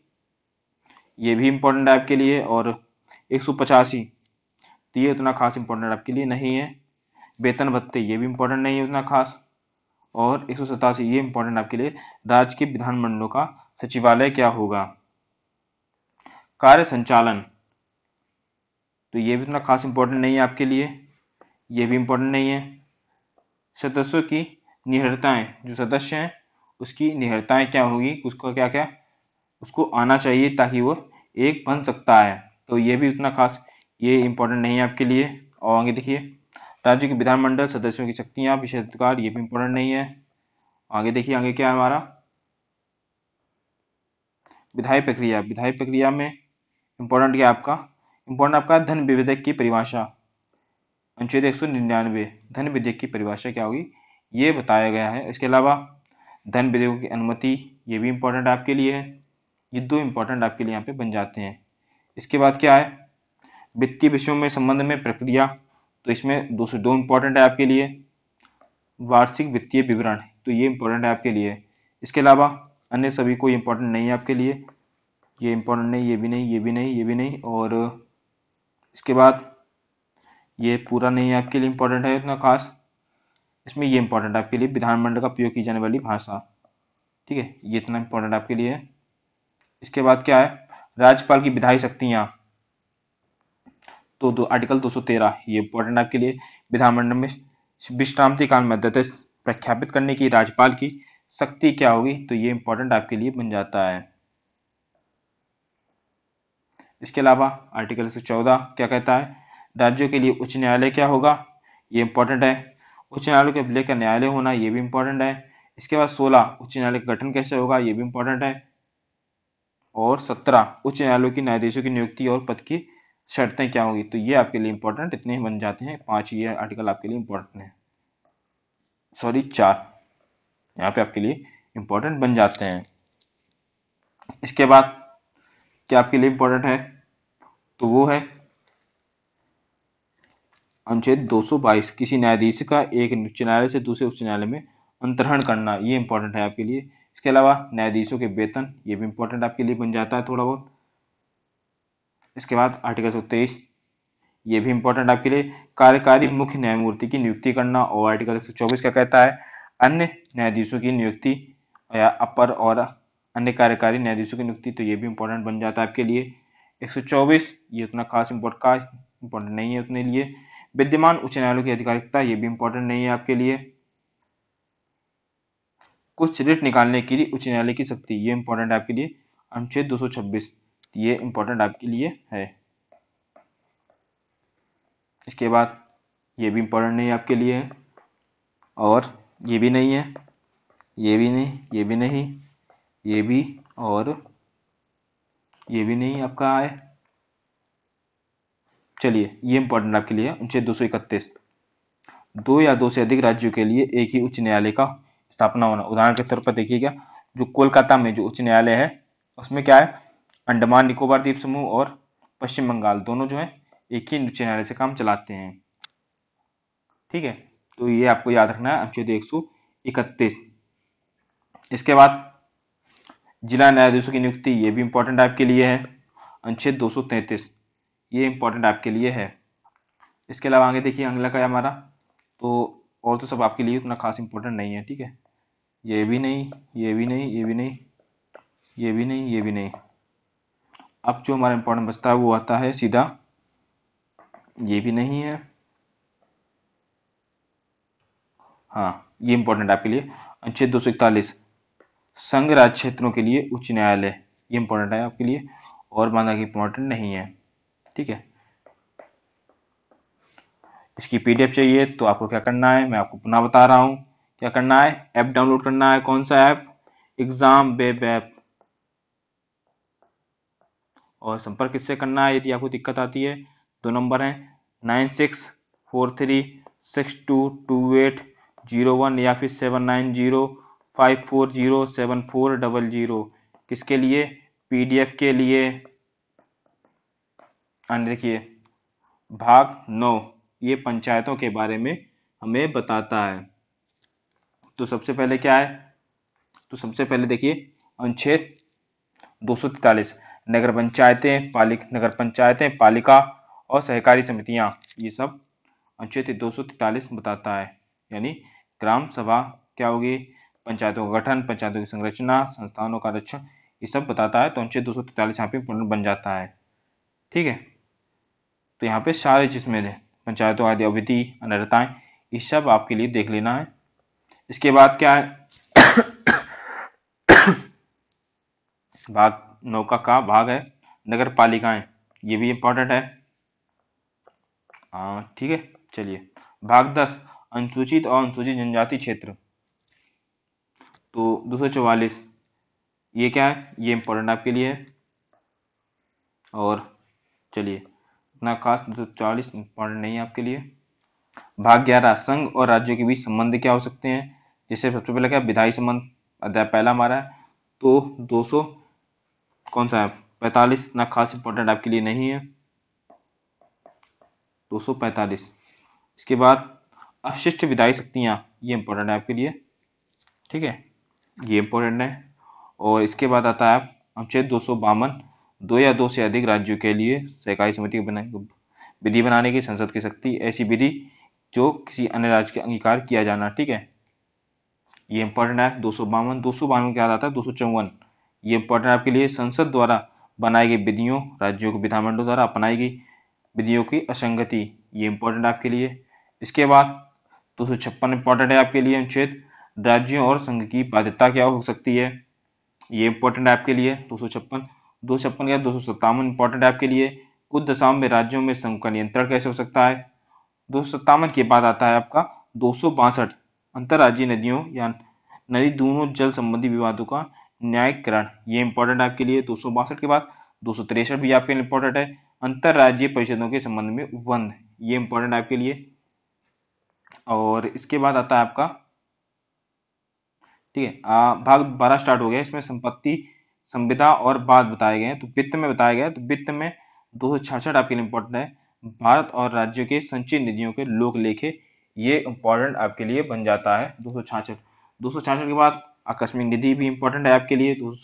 ये भी इम्पोर्टेंट है आपके लिए और एक तो ये उतना खास इम्पोर्टेंट आपके लिए नहीं है वेतन भत्ते ये भी इम्पोर्टेंट नहीं है उतना खास और एक ये इम्पोर्टेंट आपके लिए राज्य के विधानमंडलों का सचिवालय क्या होगा कार्य संचालन तो ये भी इतना खास इम्पोर्टेंट नहीं है आपके लिए ये भी इम्पोर्टेंट नहीं है सदस्यों की निहरताएं जो सदस्य हैं उसकी निहरताएं क्या होगी उसको क्या क्या उसको आना चाहिए ताकि वो एक बन सकता है तो ये भी उतना खास ये इंपॉर्टेंट नहीं है आपके लिए और आगे देखिए राज्य के विधानमंडल सदस्यों की शक्तियाँ विशेषाधिकार ये भी इंपॉर्टेंट नहीं है आगे देखिए आगे क्या है हमारा विधायी प्रक्रिया विधायी प्रक्रिया में इंपॉर्टेंट क्या आपका इंपॉर्टेंट आपका धन विधेयक की परिभाषा अनुच्छेद एक सौ निन्यानवे धन विधेयक की परिभाषा क्या होगी ये बताया गया है इसके अलावा धन विधेयकों की अनुमति ये भी इम्पोर्टेंट आपके लिए है ये दो इम्पोर्टेंट आपके लिए यहाँ पे बन जाते हैं इसके बाद क्या है वित्तीय विषयों में संबंध में प्रक्रिया तो इसमें दो सौ दो इम्पोर्टेंट है आपके लिए वार्षिक वित्तीय विवरण तो ये इम्पोर्टेंट है आपके लिए इसके अलावा अन्य सभी कोई इम्पोर्टेंट नहीं है आपके लिए ये इम्पोर्टेंट नहीं ये भी नहीं ये भी नहीं ये भी नहीं और इसके बाद ये पूरा नहीं है आपके लिए इम्पोर्टेंट है इतना खास इसमें ये इम्पोर्टेंट आपके लिए विधानमंडल का प्रयोग की जाने वाली भाषा ठीक है ये इतना इम्पोर्टेंट आपके लिए है इसके बाद क्या है राज्यपाल की विधायी शक्तियाँ तो दो आर्टिकल 213 ये इम्पोर्टेंट आपके लिए विधानमंडल में विश्रांति काल में प्रख्यापित करने की राज्यपाल की शक्ति क्या होगी तो ये इम्पोर्टेंट आपके लिए बन जाता है इसके अलावा आर्टिकल 114 क्या कहता है राज्यों के लिए उच्च न्यायालय क्या होगा ये इंपॉर्टेंट है उच्च न्यायालय के लेकर का न्यायालय होना ये भी इंपॉर्टेंट है इसके बाद सोलह उच्च न्यायालय का गठन कैसे होगा ये भी इंपॉर्टेंट है और सत्रह उच्च न्यायालय की न्यायाधीशों की नियुक्ति और पद की शर्तें क्या होंगी तो ये आपके लिए इंपॉर्टेंट इतने बन जाते हैं पाँच ये आर्टिकल आपके लिए इंपॉर्टेंट है सॉरी चार यहाँ पे आपके लिए इंपॉर्टेंट बन जाते हैं इसके बाद क्या आपके लिए इंपॉर्टेंट है तो वो है अनुच्छेद 222 किसी न्यायाधीश का एक उच्च न्यायालय से दूसरे उच्च न्यायालय में अंतरण करना ये इंपॉर्टेंट है आपके लिए इसके अलावा न्यायाधीशों के वेतन ये भी इंपॉर्टेंट आपके लिए बन जाता है थोड़ा बहुत इसके बाद आर्टिकल सौ तेईस ये भी इंपॉर्टेंट आपके लिए कार्यकारी मुख्य न्यायमूर्ति की नियुक्ति करना और आर्टिकल एक चौबीस का कहता है अन्य न्यायाधीशों की नियुक्ति या अपर और अन्य कार्यकारी न्यायाधीशों की नियुक्ति तो ये भी इंपॉर्टेंट बन जाता है आपके लिए 124 ये उतना खास इम्पोर्ट का इम्पोर्टेंट नहीं है उतने लिए विद्यमान उच्च न्यायालय की आधिकारिकता ये भी इम्पोर्टेंट नहीं है आपके लिए कुछ रिट निकालने के लिए उच्च न्यायालय की शक्ति ये इम्पोर्टेंट आपके लिए अनुच्छेद 226 ये इम्पोर्टेंट आपके लिए है इसके बाद ये भी इम्पोर्टेंट नहीं है आपके लिए और ये भी नहीं है ये भी नहीं ये भी नहीं ये भी और ये भी नहीं आपका आए चलिए ये इंपॉर्टेंट आपके लिए अनुच्छेद दो दो या दो से अधिक राज्यों के लिए एक ही उच्च न्यायालय का स्थापना होना उदाहरण के तौर पर देखिएगा जो कोलकाता में जो उच्च न्यायालय है उसमें क्या है अंडमान निकोबार द्वीप समूह और पश्चिम बंगाल दोनों जो है एक ही उच्च न्यायालय से काम चलाते हैं ठीक है तो ये आपको याद रखना है अनुच्छेद एक सौ इकतीस इसके बाद जिला न्यायाधीशों की नियुक्ति ये भी इंपॉर्टेंट आपके लिए है अनुच्छेद दो ये इंपॉर्टेंट आपके लिए है इसके अलावा आगे देखिए अगला का हमारा तो और तो सब आपके लिए उतना खास इंपॉर्टेंट नहीं है ठीक है ये भी नहीं ये भी नहीं ये भी नहीं ये भी नहीं ये भी नहीं अब जो हमारा इंपॉर्टेंट बचता है वो आता है सीधा ये भी नहीं है हाँ ये इंपॉर्टेंट आपके लिए अनुच्छेद दो सौ इकतालीस संघ राज्य क्षेत्रों के लिए उच्च न्यायालय ये इंपॉर्टेंट है आपके लिए और माना कि इंपॉर्टेंट नहीं है ठीक है इसकी पीडीएफ चाहिए तो आपको क्या करना है मैं आपको पुनः बता रहा हूं क्या करना है ऐप डाउनलोड करना है कौन सा ऐप एग्जाम वेब ऐप और संपर्क किससे करना है यदि आपको दिक्कत आती है दो नंबर है nine six four three six two two eight zero one या फिर seven nine zero five four zero seven four double zero किसके लिए पीडीएफ के लिए हाँ, देखिए भाग नौ ये पंचायतों के बारे में हमें बताता है तो सबसे पहले क्या है तो सबसे पहले देखिए अनुच्छेद दो नगर पंचायतें पालिक नगर पंचायतें पालिका और सहकारी समितियां ये सब अनुच्छेद दो बताता है यानी ग्राम सभा क्या होगी पंचायतों का गठन पंचायतों की संरचना संस्थानों का आरक्षण ये सब बताता है तो अनुच्छेद दो सौ तैतालीस यहाँ पे बन जाता है ठीक है तो यहाँ पे सारे जिसमें पंचायतों आदि अवधि अनर्ताएँ ये सब आपके लिए देख लेना है इसके बाद क्या है भाग नौका का भाग है नगर पालिकाएं ये भी इंपॉर्टेंट है हाँ, ठीक है चलिए भाग दस अनुसूचित और अनुसूचित जनजाति क्षेत्र तो दो ये क्या है ये इम्पोर्टेंट आपके लिए है और चलिए इतना खास दो इम्पोर्टेंट नहीं है आपके लिए भाग ग्यारह संघ और राज्यों के बीच संबंध क्या हो सकते हैं जिससे सबसे पहले क्या विधायी संबंध अध्याय पहला हमारा है तो 200 कौन सा है पैंतालीस इतना खास इंपॉर्टेंट आपके लिए नहीं है 245 इसके बाद अवशिष्ट विधायी शक्तियाँ ये इंपॉर्टेंट है आपके लिए ठीक है ये इम्पोर्टेंट है और इसके बाद आता है अनुच्छेद दो सौ बावन दो या दो से अधिक राज्यों के लिए सहकारी समिति बनाई तो विधि बनाने की संसद की शक्ति ऐसी विधि जो किसी अन्य राज्य के अंगीकार किया जाना ठीक है ये इंपॉर्टेंट है दो सौ बावन दो सौ बावन क्या आता है दो सौ चौवन ये इंपॉर्टेंट आपके लिए संसद द्वारा बनाई गई विधियों राज्यों के विधानमंडलों द्वारा अपनाई गई विधियों की असंगति ये इंपॉर्टेंट आपके लिए इसके बाद दो सौ छप्पन इम्पोर्टेंट है आपके लिए अनुच्छेद राज्यों और संघ की बाध्यता क्या हो सकती है ये इंपॉर्टेंट ऐप के लिए दो सौ छप्पन दो सौ छप्पन या दो सौ सत्तावन इंपॉर्टेंट ऐप के लिए कुछ दशाओं में राज्यों में संघ का नियंत्रण कैसे हो सकता है दो सौ सत्तावन के बाद आता है आपका दो सौ बासठ अंतर्राज्यीय नदियों या नदी दोनों जल संबंधी विवादों का न्यायिकरण ये इंपॉर्टेंट आपके लिए दो सौ बासठ के बाद दो सौ तिरसठ भी आपके लिए इंपॉर्टेंट है अंतर्राज्यीय परिषदों के संबंध में उपबंध ये इंपॉर्टेंट आपके लिए और इसके बाद आता है आपका ठीक है भाग बारह स्टार्ट हो गया इसमें संपत्ति संविधा और बाद बताए गए हैं तो वित्त में बताया गया तो वित्त में दो आपके लिए इंपॉर्टेंट है भारत और राज्य के संचित निधियों के लोक लेखे ये इंपॉर्टेंट आपके लिए बन जाता है दो सौ के बाद आकस्मिक निधि भी इंपॉर्टेंट है आपके लिए दो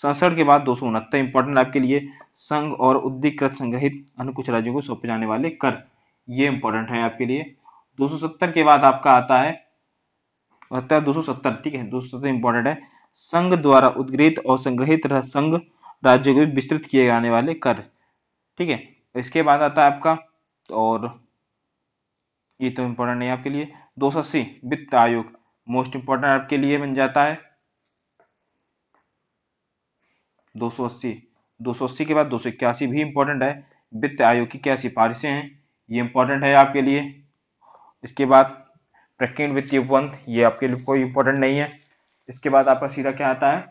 सड़सठ के बाद दो सौ उनहत्तर इंपॉर्टेंट आपके लिए संघ और उद्योगकृत संग्रहित अन्य कुछ राज्यों को सौंपे जाने वाले कर ये इंपॉर्टेंट है आपके लिए 270 के बाद आपका आता है बहत्तर दो ठीक है दो सौ इंपॉर्टेंट है संघ द्वारा उद्गृहित और संग्रहित संघ राज्यों को विस्तृत किए जाने वाले कर ठीक है इसके बाद आता है आपका और ये तो इम्पोर्टेंट है आपके लिए दो सौ अस्सी वित्त आयोग मोस्ट इंपॉर्टेंट आपके लिए बन जाता है 280 280 के बाद दो भी इंपॉर्टेंट है वित्त आयोग की क्या सिफारिशें हैं ये इंपॉर्टेंट है आपके लिए इसके बाद ट्रैकिंग विथ युपवंत ये आपके लिए कोई इंपॉर्टेंट नहीं है इसके बाद आपका सीधा क्या आता है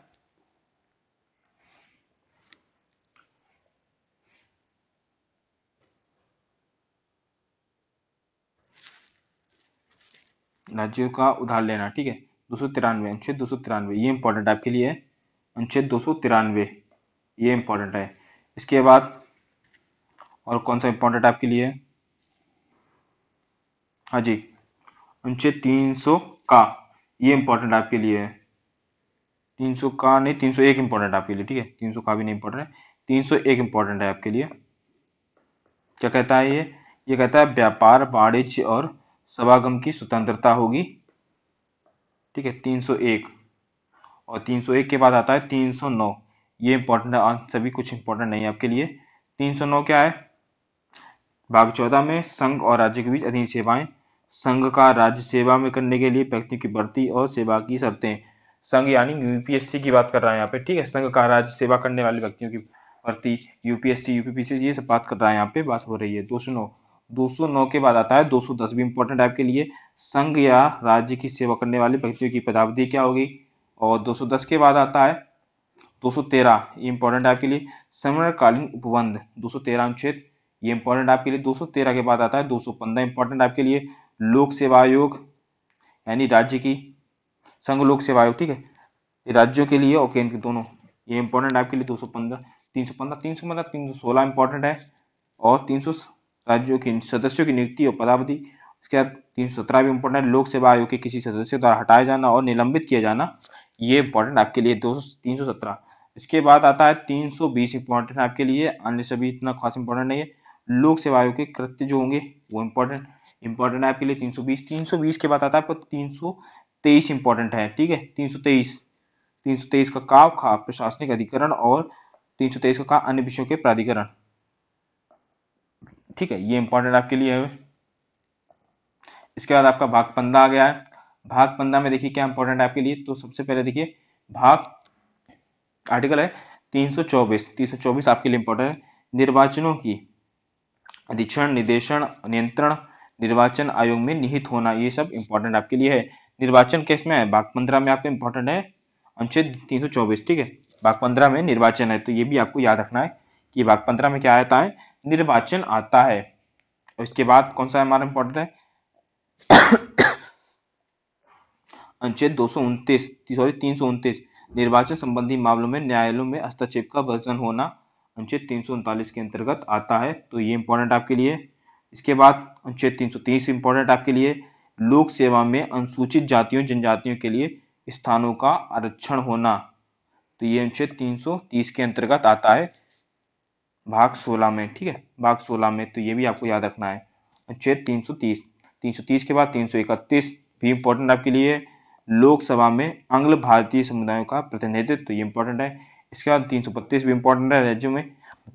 राज्यों का उधार लेना ठीक है दो सौ तिरानवे अनुच्छेद दो सौ तिरानवे ये इंपॉर्टेंट आपके लिए है अनुच्छेद दो सौ तिरानवे ये इंपॉर्टेंट है इसके बाद और कौन सा इंपॉर्टेंट आपके लिए हाँ जी उनसे तीन सौ का ये इंपॉर्टेंट आपके लिए है तीन सौ का नहीं तीन सौ एक इंपॉर्टेंट आपके लिए ठीक है तीन सौ का भी नहीं इंपॉर्टेंट है तीन सौ एक इंपॉर्टेंट है आपके लिए क्या कहता है ये ये कहता है व्यापार वाणिज्य और सभागम की स्वतंत्रता होगी ठीक है तीन सौ एक और तीन सौ एक के बाद आता है तीन सौ नौ ये इंपॉर्टेंट सभी कुछ इंपॉर्टेंट नहीं है आपके लिए तीन सौ नौ क्या है भाग चौदह में संघ और राज्य के बीच अधीन सेवाएं संघ का राज्य सेवा में करने के लिए व्यक्ति की भर्ती और सेवा की शर्तें संघ यानी यूपीएससी की बात कर रहा है यहाँ पे ठीक है संघ का राज्य सेवा करने वाले व्यक्तियों की भर्ती यूपीएससी यूपीपीसी ये सब बात कर रहा है यहाँ पे बात हो रही है दो सौ नौ दो सौ नौ के बाद आता है दो सौ दस भी इंपॉर्टेंट आपके लिए संघ या राज्य की सेवा करने वाले व्यक्तियों की पदावधि क्या होगी और दो सौ दस के बाद आता है दो सौ तेरह इंपॉर्टेंट आपके लिए समरकालीन उपबंध दो सौ तेरह अनुच्छेद ये इंपॉर्टेंट आपके लिए दो सौ तेरह के बाद आता है दो सौ पंद्रह इंपॉर्टेंट आपके लिए लोक सेवा आयोग यानी राज्य की संघ लोक सेवा आयोग ठीक है राज्यों के लिए और केंद्र के दोनों ये इंपॉर्टेंट आपके लिए दो सौ पंद्रह तीन सौ पंद्रह तीन सौ पंद्रह तीन सौ सोलह इंपॉर्टेंट है और तीन सौ राज्यों की सदस्यों की नियुक्ति और पदावधि उसके बाद तीन सौ सत्रह भी इंपॉर्टेंट लोक सेवा आयोग के किसी सदस्य द्वारा हटाया जाना और निलंबित किया जाना ये इंपॉर्टेंट आपके लिए दो सौ तीन सौ सत्रह इसके बाद आता है तीन सौ बीस इंपॉर्टेंट आपके लिए अन्य सभी इतना खास इंपॉर्टेंट नहीं है लोक सेवा आयोग के कृत्य जो होंगे वो इंपॉर्टेंट इंपॉर्टेंट है आपके लिए 320 320 के बाद आता है आपको 323 इंपॉर्टेंट है ठीक है 323 323 का का खा प्रशासनिक अधिकरण और 323 का का अन्य विषयों के प्राधिकरण ठीक है ये इंपॉर्टेंट आपके लिए है इसके बाद आपका भाग पंद्रह आ गया है भाग पंद्रह में देखिए क्या इंपॉर्टेंट है आपके लिए तो सबसे पहले देखिए भाग आर्टिकल है 324 324 आपके लिए इंपॉर्टेंट है निर्वाचनों की अधीक्षण निदेशन नियंत्रण निर्वाचन आयोग में निहित होना ये सब इंपॉर्टेंट आपके लिए है निर्वाचन केस में है बाघ पंद्रह में आपको इंपॉर्टेंट है अनुच्छेद तीन सौ चौबीस ठीक है बाघ पंद्रह में निर्वाचन है तो ये भी आपको याद रखना है कि बाघ पंद्रह में क्या आता है निर्वाचन आता है और इसके बाद कौन सा हमारा इंपॉर्टेंट है अनुच्छेद दो सौ उनतीस सॉरी तीन सौ उनतीस निर्वाचन संबंधी मामलों में न्यायालयों में हस्तक्षेप का वर्जन होना अनुच्छेद तीन सौ उनतालीस के अंतर्गत आता है तो ये इंपॉर्टेंट आपके लिए इसके बाद अनुच्छेद 330 इंपॉर्टेंट आपके लिए लोक सेवा में अनुसूचित जातियों जनजातियों के लिए स्थानों का आरक्षण होना तो ये अनुच्छेद 330 के अंतर्गत आता है भाग 16 में ठीक है भाग 16 में तो ये भी आपको याद रखना है अनुच्छेद 330 330 के बाद 331 भी इंपॉर्टेंट आपके लिए लोकसभा में आंग्ल भारतीय समुदायों का प्रतिनिधित्व तो ये इम्पोर्टेंट है इसके बाद बत्तीस भी इंपॉर्टेंट है राज्यों में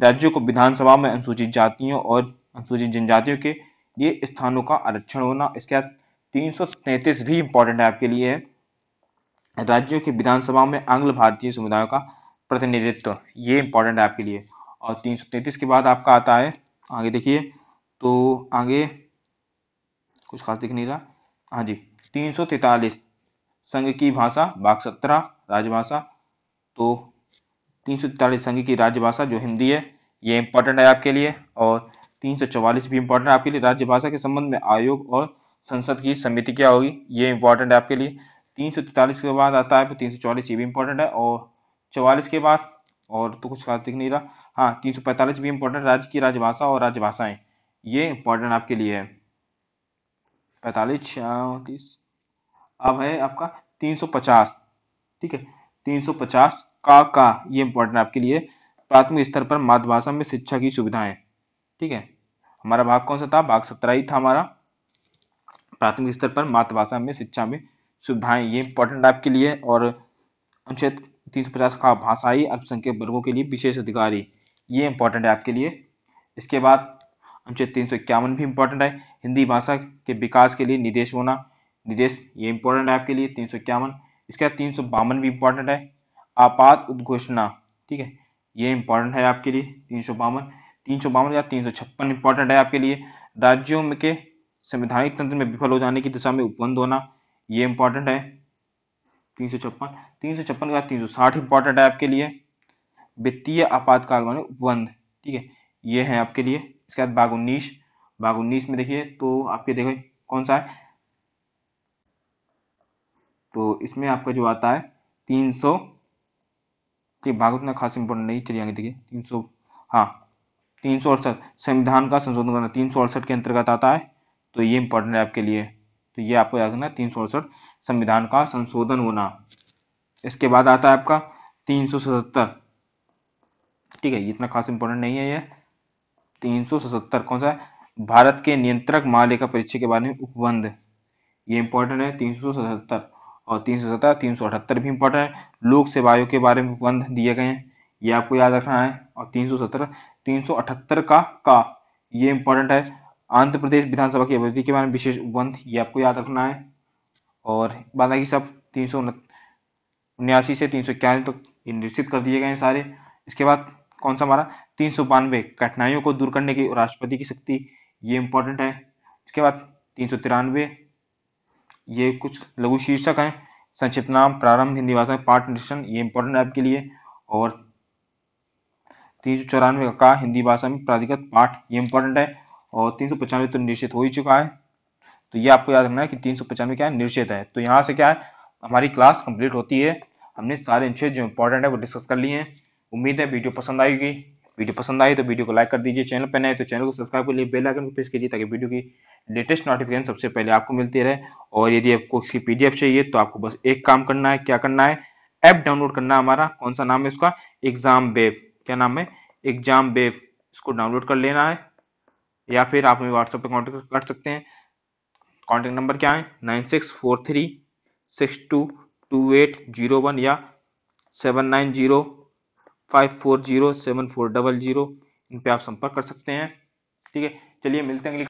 राज्यों को विधानसभा में अनुसूचित जातियों और अनुसूचित जनजातियों के ये स्थानों का आरक्षण होना इसके बाद तीन भी इंपॉर्टेंट है आपके लिए राज्यों की विधानसभा में आंग्ल भारतीय समुदायों का प्रतिनिधित्व ये इंपॉर्टेंट है आपके लिए और तीन के बाद आपका आता है आगे देखिए तो आगे कुछ खास दिख नहीं रहा हाँ जी तीन संघ की भाषा सत्रह राजभाषा तो तीन संघ की राजभाषा जो हिंदी है ये इंपॉर्टेंट है आपके लिए और तीन सौ चौवालीस भी इंपॉर्टेंट आपके लिए राज्य भाषा के संबंध में आयोग और संसद की समिति क्या होगी ये इंपॉर्टेंट है आपके लिए तीन सौ तैतालीस के बाद आता है तीन सौ चौवालीस ये भी इंपॉर्टेंट है और चौवालीस के बाद और तो कुछ खास दिख नहीं रहा हाँ तीन सौ पैंतालीस भी इंपॉर्टेंट राज्य की राजभाषा और राजभाषाएं ये इंपॉर्टेंट आपके लिए है पैंतालीस छियातीस अब है आपका तीन सौ पचास ठीक है तीन सौ पचास का का ये इंपॉर्टेंट आपके लिए प्राथमिक स्तर पर मातृभाषा में शिक्षा की सुविधाएं ठीक है हमारा भाग कौन सा था भाग सत्रह ही था हमारा प्राथमिक स्तर पर मातृभाषा में शिक्षा में सुविधाएं ये इंपॉर्टेंट आपके लिए और अनुच्छेद तीन सौ पचास का भाषाई अल्पसंख्यक वर्गों के लिए विशेष अधिकारी ये इंपॉर्टेंट है आपके लिए इसके बाद अनुच्छेद तीन सौ इक्यावन भी इंपॉर्टेंट है हिंदी भाषा के विकास के लिए निदेश होना निदेश ये इंपॉर्टेंट है आपके लिए तीन सौ इक्यावन इसके बाद तीन सौ बावन भी इंपॉर्टेंट है आपात उद्घोषणा ठीक है ये इंपॉर्टेंट है आपके लिए तीन सौ बावन तीन सौ बावन या तीन सौ छप्पन इंपॉर्टेंट है आपके लिए राज्यों में के संवैधानिक तंत्र में विफल हो जाने की दिशा में उपबंध होना ये इंपॉर्टेंट है तीन सौ छप्पन तीन सौ छप्पन के बाद तीन सौ साठ इंपॉर्टेंट है आपके लिए वित्तीय आपातकाल वाले उपबंध ठीक है ये है आपके लिए इसके बाद बाघ उन्नीस बाघ उन्नीस में देखिए तो आपके देखो कौन सा है तो इसमें आपका जो आता है तीन सौ ठीक भाग उतना खास इंपॉर्टेंट नहीं चलिए आगे देखिए तीन सौ हाँ तीन सौ अड़सठ संविधान का संशोधन करना तीन सौ अड़सठ के अंतर्गत आता है तो ये इंपॉर्टेंट है आपके लिए तो ये आपको याद रखना तीन सौ अड़सठ संविधान का संशोधन होना इसके बाद आता है आपका तीन सौ सतहत्तर ठीक है इतना खास इंपॉर्टेंट नहीं है ये तीन सौ सतहत्तर कौन सा है भारत के नियंत्रक महालेखा परीक्षा के बारे में उपबंध ये इंपॉर्टेंट है तीन सौ सतहत्तर और तीन सौ सत्तर तीन सौ अठहत्तर भी इंपॉर्टेंट है लोक सेवाओं के बारे में उपबंध दिए गए हैं ये आपको याद रखना है और तीन सौ सत्रह तीन सौ अठहत्तर का का ये इंपॉर्टेंट है आंध्र प्रदेश विधानसभा की अवधि के बारे में विशेष उपबंध ये आपको याद रखना है और बाकी सब तीन सौ उन्यासी से तीन सौ तक ये निश्चित कर दिए गए हैं सारे इसके बाद कौन सा हमारा तीन सौ बानवे कठिनाइयों को दूर करने की राष्ट्रपति की शक्ति ये इंपॉर्टेंट है इसके बाद तीन सौ तिरानवे ये कुछ लघु शीर्षक हैं संक्षिप्त नाम प्रारंभ हिंदी भाषा पाठ निरीक्षण ये इंपॉर्टेंट है आपके लिए और तीन सौ चौरानवे का हिंदी भाषा में प्राधिकृत पाठ ये इंपॉर्टेंट है और तीन सौ पचानवे तो निश्चित हो ही चुका है तो ये आपको याद रखना है कि तीन सौ पचानवे क्या है निश्चित है तो यहाँ से क्या है हमारी क्लास कंप्लीट होती है हमने सारे निश्चित जो इंपॉर्टेंट है वो डिस्कस कर लिए हैं उम्मीद है वीडियो पसंद आएगी वीडियो पसंद आई तो वीडियो को लाइक कर दीजिए चैनल पर नए तो चैनल को सब्सक्राइब कर लिए बेल आइकन को प्रेस कीजिए ताकि वीडियो की लेटेस्ट नोटिफिकेशन सबसे पहले आपको मिलती रहे और यदि आपको इसकी पीडीएफ चाहिए तो आपको बस एक काम करना है क्या करना है ऐप डाउनलोड करना है हमारा कौन सा नाम है उसका एग्जाम वेब क्या नाम है एग्जाम बेब इसको डाउनलोड कर लेना है या फिर आप हमें व्हाट्सएप पर कॉन्टेक्ट कर सकते हैं कॉन्टेक्ट नंबर क्या है nine six four three six two two eight zero one या seven nine zero five four zero seven four double zero इन पर आप संपर्क कर सकते हैं ठीक है चलिए मिलते हैं अगली